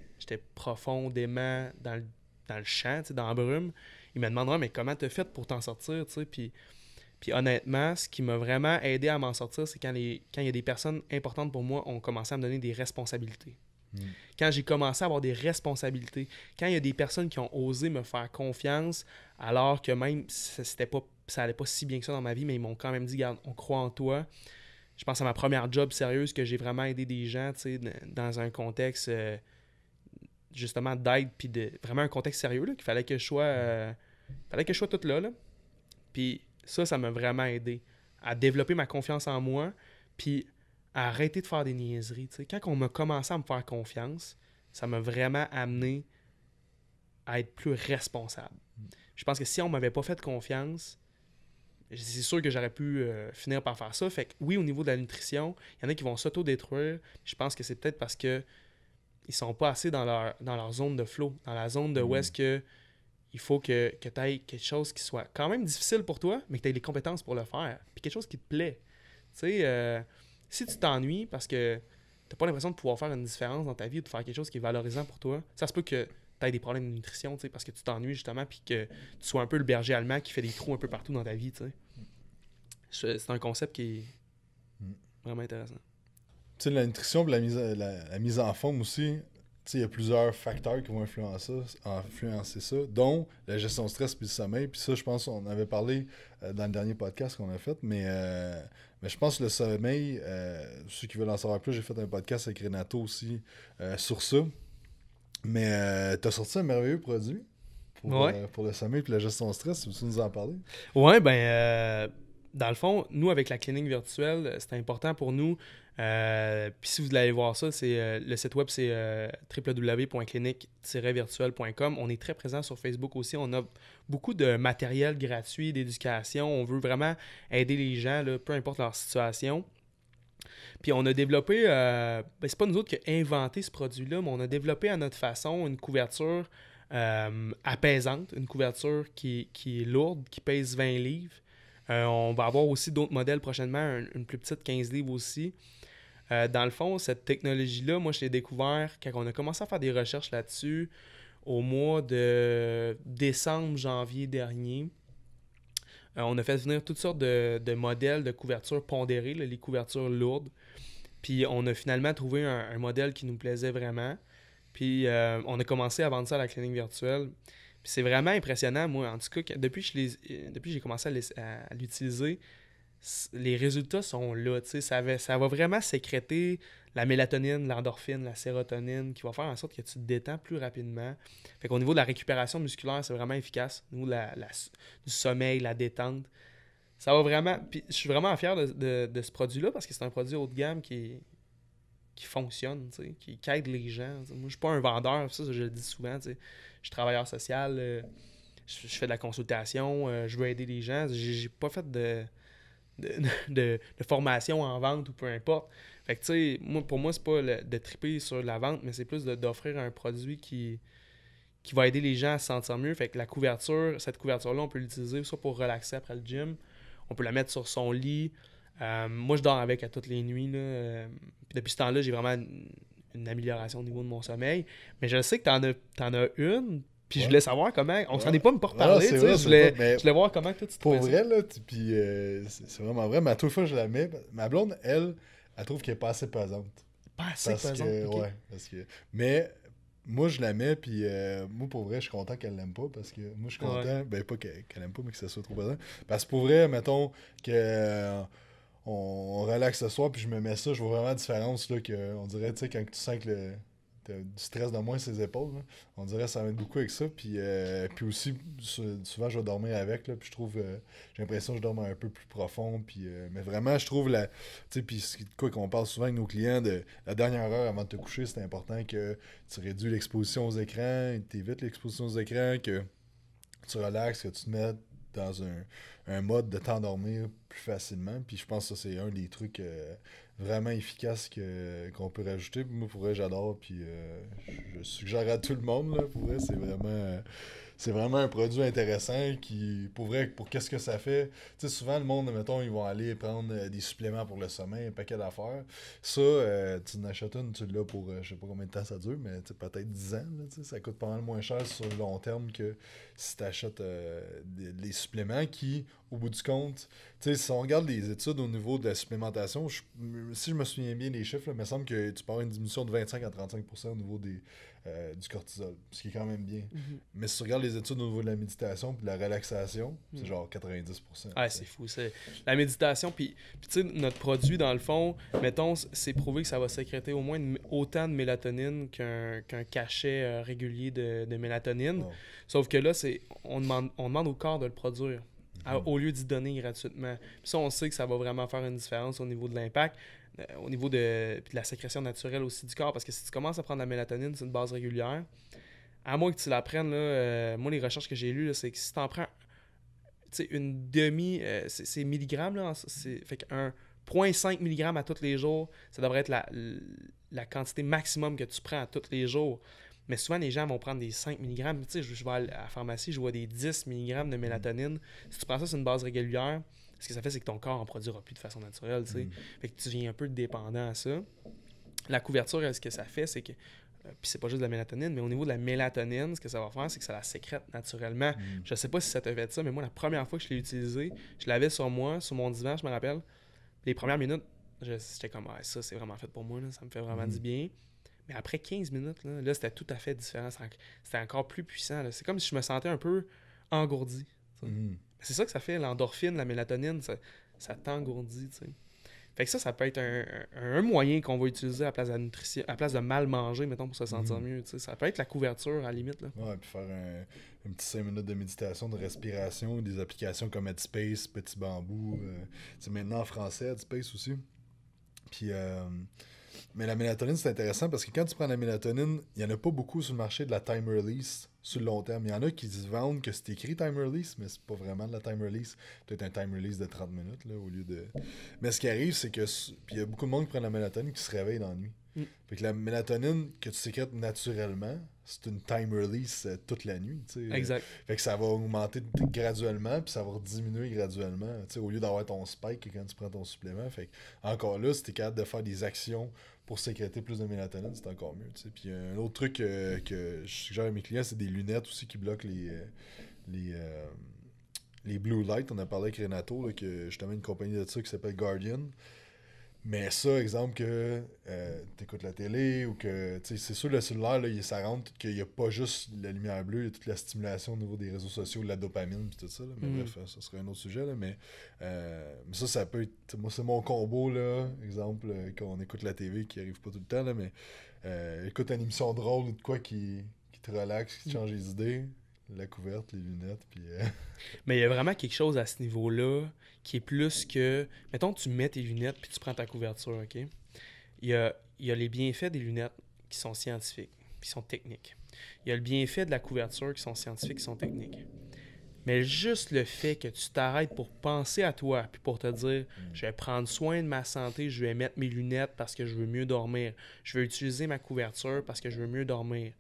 profondément dans le, dans le champ, dans la brume, ils me demanderont, mais comment t'as fait pour t'en sortir, puis... Puis honnêtement, ce qui m'a vraiment aidé à m'en sortir, c'est quand, quand il y a des personnes importantes pour moi ont commencé à me donner des responsabilités. Mm. Quand j'ai commencé à avoir des responsabilités, quand il y a des personnes qui ont osé me faire confiance, alors que même ça allait pas si bien que ça dans ma vie, mais ils m'ont quand même dit, garde, on croit en toi. Je pense à ma première job sérieuse que j'ai vraiment aidé des gens, dans un contexte euh, justement d'aide, puis de vraiment un contexte sérieux, qu'il fallait que je sois, euh, mm. fallait que je sois tout là, là. Puis ça, ça m'a vraiment aidé à développer ma confiance en moi, puis à arrêter de faire des niaiseries. Quand on m'a commencé à me faire confiance, ça m'a vraiment amené à être plus responsable. Je pense que si on m'avait pas fait confiance, c'est sûr que j'aurais pu euh, finir par faire ça. Fait que oui, au niveau de la nutrition, il y en a qui vont s'auto-détruire. Je pense que c'est peut-être parce que ils sont pas assez dans leur, dans leur zone de flow, dans la zone de où mm. est-ce que il faut que, tu aies quelque chose qui soit quand même difficile pour toi, mais que tu aies les compétences pour le faire, puis quelque chose qui te plaît. Tu sais, euh, si tu t'ennuies parce que t'as pas l'impression de pouvoir faire une différence dans ta vie ou de faire quelque chose qui est valorisant pour toi, ça se peut que tu aies des problèmes de nutrition, tu parce que tu t'ennuies justement, puis que tu sois un peu le berger allemand qui fait des trous un peu partout dans ta vie, tu sais. C'est un concept qui est mm. vraiment intéressant. Tu sais, la nutrition, la la mise en forme aussi, il y a plusieurs facteurs qui vont influencer, ça, dont la gestion de stress puis le sommeil. Puis ça, je pense qu'on avait parlé euh, dans le dernier podcast qu'on a fait, mais, euh, mais je pense que le sommeil, euh, ceux qui veulent en savoir plus, j'ai fait un podcast avec Renato aussi euh, sur ça. Mais tu as sorti un merveilleux produit pour, le sommeil et la gestion de stress. tu tu nous en parler? Oui, ben dans le fond, nous, avec la clinique virtuelle, euh, c'est important pour nous. Euh, puis si vous allez voir ça, c'est euh, le site web, c'est www.clinique-virtuelle.com. On est très présent sur Facebook aussi. On a beaucoup de matériel gratuit, d'éducation. On veut vraiment aider les gens, là, peu importe leur situation. Puis on a développé, ce ben, c'est pas nous autres qui avons inventé ce produit-là, mais on a développé à notre façon une couverture apaisante, une couverture qui, qui est lourde, qui pèse 20 livres. Euh, on va avoir aussi d'autres modèles prochainement, une plus petite 15 livres aussi. Euh, dans le fond, cette technologie-là, moi, je l'ai découvert quand on a commencé à faire des recherches là-dessus au mois de décembre, janvier dernier. Euh, on a fait venir toutes sortes de, modèles de couvertures pondérées, les couvertures lourdes. Puis on a finalement trouvé un, modèle qui nous plaisait vraiment. Puis on a commencé à vendre ça à la clinique virtuelle c'est vraiment impressionnant, moi. En tout cas, euh, depuis que j'ai commencé à l'utiliser, les résultats sont là. Ça va, ça va vraiment sécréter la mélatonine, l'endorphine, la sérotonine, qui va faire en sorte que tu te détends plus rapidement. Fait qu'au niveau de la récupération musculaire, c'est vraiment efficace. nous la, du sommeil, la détente. Ça va vraiment. Puis je suis vraiment fier de, de, de ce produit-là parce que c'est un produit haut de gamme qui, qui fonctionne, qui, qui aide les gens. Moi, je suis pas un vendeur, ça, je le dis souvent. Je suis travailleur social, euh, je, fais de la consultation, euh, je veux aider les gens. J'ai pas fait de de, formation en vente ou peu importe. Fait que, tu sais, moi, pour moi, c'est pas de triper sur la vente, mais c'est plus d'offrir un produit qui, qui va aider les gens à se sentir mieux. Fait que la couverture, cette couverture-là, on peut l'utiliser soit pour relaxer après le gym, on peut la mettre sur son lit, euh, moi, je dors avec à toutes les nuits. Là. depuis ce temps-là, j'ai vraiment une, amélioration au niveau de mon sommeil. Mais je sais que t'en as, en as une, puis je voulais savoir comment. On s'en est pas me reparler, tu sais, je, voulais, je voir comment tout se Pour vrai, là, puis euh, c'est vraiment vrai. Mais à toute fois, je la mets. Ma blonde, elle, elle trouve qu'elle est pas assez pesante. Pas assez pesante. ouais, parce que, mais moi, je la mets, puis euh, moi, pour vrai, je suis content qu'elle l'aime pas parce que moi, je suis content. Ben, pas qu'elle aime pas, mais que ça soit trop pesant. Parce que pour vrai, mettons que on, relaxe ce soir, puis je me mets ça, je vois vraiment la différence, là, que, on dirait, tu sais, quand tu sens que tu as du stress dans moins ses épaules, on dirait que ça m'aide beaucoup avec ça, puis, euh, puis aussi, souvent, je vais dormir avec, là, puis je trouve, euh, j'ai l'impression que je dors un peu plus profond, puis, euh, mais vraiment, je trouve, la, tu sais, puis quoi qu'on parle souvent avec nos clients, de la dernière heure avant de te coucher, c'est important que tu réduis l'exposition aux écrans, tu évites l'exposition aux écrans, que tu relaxes, que tu te mettes dans un, mode de t'endormir plus facilement. Puis je pense que ça, c'est un des trucs euh, vraiment efficaces que, qu'on peut rajouter. moi, pour vrai, j'adore. Puis euh, je suggère à tout le monde, là, pour vrai, c'est vraiment. Euh, c'est vraiment un produit intéressant qui, pour vrai, pour qu'est-ce que ça fait. Tu sais, souvent, le monde, mettons, ils vont aller prendre euh, des suppléments pour le sommeil, un paquet d'affaires. Ça, euh, tu n'achètes une, tu l'as pour, euh, je sais pas combien de temps ça dure, mais peut-être 10 ans. ça coûte pas mal moins cher sur le long terme que si tu achètes des, suppléments qui, au bout du compte, tu sais, si on regarde les études au niveau de la supplémentation, si je me souviens bien des chiffres, il me semble que tu parles une diminution de 25 à 35 au niveau des euh, du cortisol, ce qui est quand même bien. Mhm. Mais si tu regardes les études au niveau de la méditation puis de la relaxation, c'est mhm. genre 90%. Ah, c'est fou. La méditation, puis tu sais, notre produit, dans le fond, mettons, c'est prouvé que ça va sécréter au moins autant de mélatonine qu'un cachet euh, régulier de, de mélatonine. Sauf que là, on demande, on demande au corps de le produire. Mhm. au lieu d'y donner gratuitement. Puis ça, on sait que ça va vraiment faire une différence au niveau de l'impact. Euh, au niveau de, la sécrétion naturelle aussi du corps, parce que si tu commences à prendre la mélatonine, c'est une base régulière, à moins que tu la prennes, euh, moi, les recherches que j'ai lues, c'est que si tu en prends une demi, euh, c'est milligramme, là, c'est, fait qu'un 0.5 mg à tous les jours, ça devrait être la, quantité maximum que tu prends à tous les jours. Mais souvent, les gens vont prendre des 5 mg. Tu sais, je, vais à la pharmacie, je vois des 10 mg de mélatonine. Si tu prends ça, c'est une base régulière ce que ça fait, c'est que ton corps en produira plus de façon naturelle. tu sais. Mm. Fait que tu viens un peu dépendant à ça. La couverture, ce que ça fait, c'est que euh, puis c'est pas juste de la mélatonine, mais au niveau de la mélatonine, ce que ça va faire, c'est que ça la sécrète naturellement. Mm. Je sais pas si ça te fait ça, mais moi, la première fois que je l'ai utilisé, je l'avais sur moi, sur mon divan, je me rappelle. Les premières minutes, j'étais comme, ça, c'est vraiment fait pour moi, ça me fait vraiment mm. du bien. Mais après 15 minutes, là, c'était tout à fait différent. C'était encore plus puissant. C'est comme si je me sentais un peu engourdi c'est ça que ça fait, l'endorphine, la mélatonine, ça, ça t'engourdit, tu sais. Fait que ça, ça peut être un, moyen qu'on va utiliser à la place de à place de mal manger, mettons, pour se sentir mhm. mieux. Ça peut être la couverture, à la limite. Là. Ouais, puis faire un, un, petit 5 minutes de méditation, de respiration, des applications comme Headspace, Petit Bambou. Euh, maintenant en français, Headspace aussi. Puis. Euh, mais la mélatonine, c'est intéressant parce que quand tu prends la mélatonine, il n'y en a pas beaucoup sur le marché de la time release sur le long terme. Il y en a qui se vendent que c'est écrit time release, mais c'est pas vraiment de la time release. Peut-être un time release de 30 minutes là, au lieu de. Mais ce qui arrive, c'est que. Puis il y a beaucoup de monde qui prend la mélatonine qui se réveille dans la nuit. Mm. Fait que la mélatonine que tu sécrètes naturellement, c'est une time release euh, toute la nuit. Exact. Fait que ça va augmenter graduellement, puis ça va diminuer graduellement, au lieu d'avoir ton spike quand tu prends ton supplément. Fait encore là, si tu es capable de faire des actions pour sécréter plus de mélatonine, c'est encore mieux. Puis euh, un autre truc euh, que je suggère à mes clients, c'est des lunettes aussi qui bloquent les. les les blue light, on a parlé avec Renato, là, que justement une compagnie de ça qui s'appelle Guardian, mais ça, exemple que euh, tu écoutes la télé ou que. C'est sûr, le cellulaire, là, ça rentre qu'il n'y a pas juste la lumière bleue, il y a toute la stimulation au niveau des réseaux sociaux, de la dopamine et tout ça. Mais mm. bref, ça serait un autre sujet. Là, mais, euh, ça, ça peut être. Moi, c'est mon combo, là. Exemple, euh, quand on écoute la télé qui arrive pas tout le temps, là, mais écoute une émission drôle ou de quoi qui, qui te relaxe, qui te mm. change les idées la couverte, les lunettes, puis... Euh, Mais il y a vraiment quelque chose à ce niveau-là qui est plus que... Mettons, tu mets tes lunettes, puis tu prends ta couverture, OK? Il y a, il y a les bienfaits des lunettes qui sont scientifiques, qui sont techniques. Il y a le bienfait de la couverture qui sont scientifiques, qui sont techniques. Mais juste le fait que tu t'arrêtes pour penser à toi, puis pour te dire, mm. je vais prendre soin de ma santé, je vais mettre mes lunettes parce que je veux mieux dormir, je vais utiliser ma couverture parce que je veux mieux dormir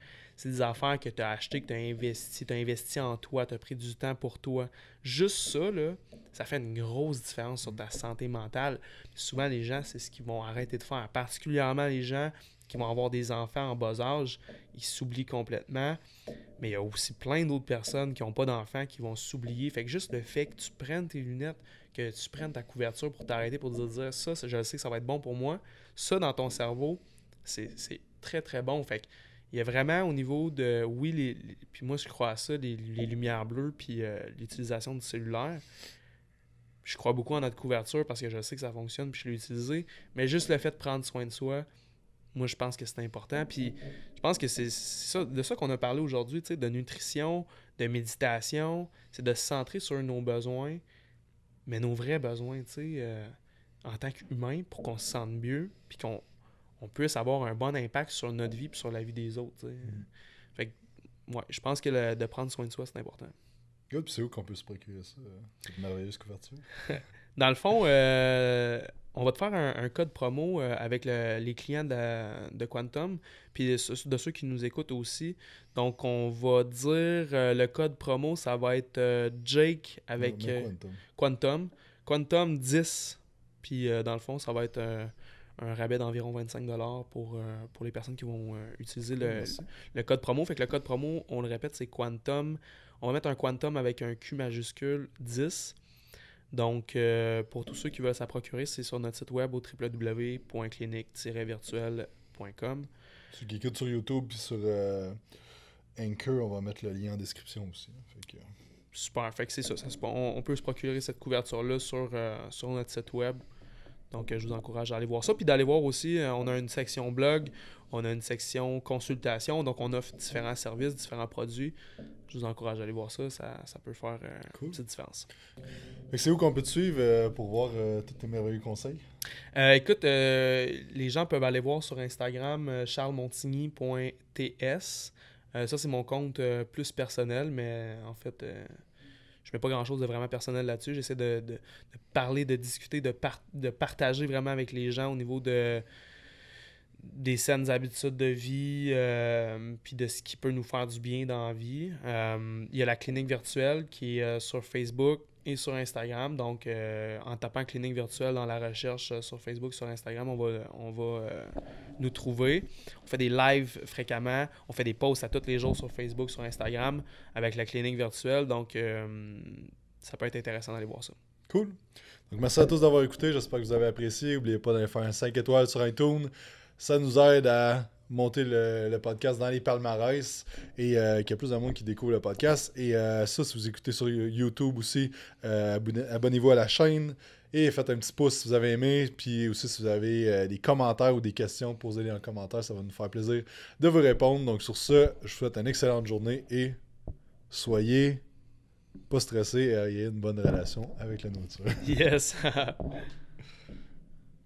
c'est des affaires que tu as achetées, que tu as investi, tu as investi en toi, tu as pris du temps pour toi. Juste ça, là, ça fait une grosse différence sur ta santé mentale. Souvent, les gens, c'est ce qu'ils vont arrêter de faire, particulièrement les gens qui vont avoir des enfants en bas âge, ils s'oublient complètement. Mais il y a aussi plein d'autres personnes qui n'ont pas d'enfants qui vont s'oublier. Fait que juste le fait que tu prennes tes lunettes, que tu prennes ta couverture pour t'arrêter, pour te dire ça, je sais que ça va être bon pour moi, ça dans ton cerveau, c'est très très bon. Fait que il y a vraiment au niveau de, oui, puis moi je crois à ça, les, lumières bleues, puis euh, l'utilisation du cellulaire. Je crois beaucoup en notre couverture parce que je sais que ça fonctionne, puis je l'ai utilisé. Mais juste le fait de prendre soin de soi, moi je pense que c'est important. Puis je pense que c'est de ça qu'on a parlé aujourd'hui, de nutrition, de méditation, c'est de se centrer sur nos besoins, mais nos vrais besoins, tu sais, euh, en tant qu'humain, pour qu'on se sente mieux, puis qu'on on puisse avoir un bon impact sur notre vie et sur la vie des autres. Mm. Fait que, je pense que de prendre soin de soi, c'est important. c'est où qu'on peut se procurer ça? une euh, merveilleuse couverture. Dans le fond, euh, on va te faire un, code promo euh, avec les clients de, Quantum, puis de, ceux qui nous écoutent aussi. Donc, on va dire le code promo, ça va être Jake avec Quantum. Quantum. 10. Puis, dans le fond, ça va être un rabais d'environ 25 pour, euh, pour les personnes qui vont euh, utiliser le, code promo. Fait que le code promo, on le répète, c'est Quantum. On va mettre un Quantum avec un Q majuscule 10. Donc, euh, pour tous ceux qui veulent s'en procurer, c'est sur notre site web au www.clinique-virtuel.com. Tu qui sur YouTube et sur Anchor, on va mettre le lien en description aussi. Hein. Super, fait que c'est ça. on, peut se procurer cette couverture-là sur, sur notre site web. Donc, euh, je vous encourage à aller voir ça. Puis d'aller voir aussi, euh, on a une section blog, on a une section consultation. Donc, on offre différents services, différents produits. Je vous encourage à aller voir ça. Ça, peut faire euh, une petite différence. C'est où qu'on peut te suivre pour voir tous tes merveilleux conseils? écoute, les gens peuvent aller voir sur Instagram charlemontigny.ts. ça, c'est mon compte plus personnel, mais en fait je mets pas grand-chose de vraiment personnel là-dessus. J'essaie de, parler, de discuter, de, de partager vraiment avec les gens au niveau de des saines habitudes de vie, euh, puis de ce qui peut nous faire du bien dans la vie. Euh, il y a la clinique virtuelle qui est euh, sur Facebook sur Instagram. Donc, euh, en tapant clinique virtuelle dans la recherche euh, sur Facebook, sur Instagram, on va, euh, nous trouver. On fait des lives fréquemment. On fait des posts à tous les jours sur Facebook, sur Instagram avec la clinique virtuelle. Donc, ça peut être intéressant d'aller voir ça. Cool. Donc, merci à tous d'avoir écouté. J'espère que vous avez apprécié. N'oubliez pas d'aller faire un 5 étoiles sur iTunes. Ça nous aide à monter le, podcast dans les palmarès et euh, qu'il y a plus de monde qui découvre le podcast. Et euh, ça, si vous écoutez sur YouTube aussi, euh, abonnez-vous à la chaîne et faites un petit pouce si vous avez aimé. Puis aussi, si vous avez des commentaires ou des questions, posez-les en commentaire. Ça va nous faire plaisir de vous répondre. Donc, sur ce, je vous souhaite une excellente journée et soyez pas stressés et ayez une bonne relation avec la nourriture. Yes!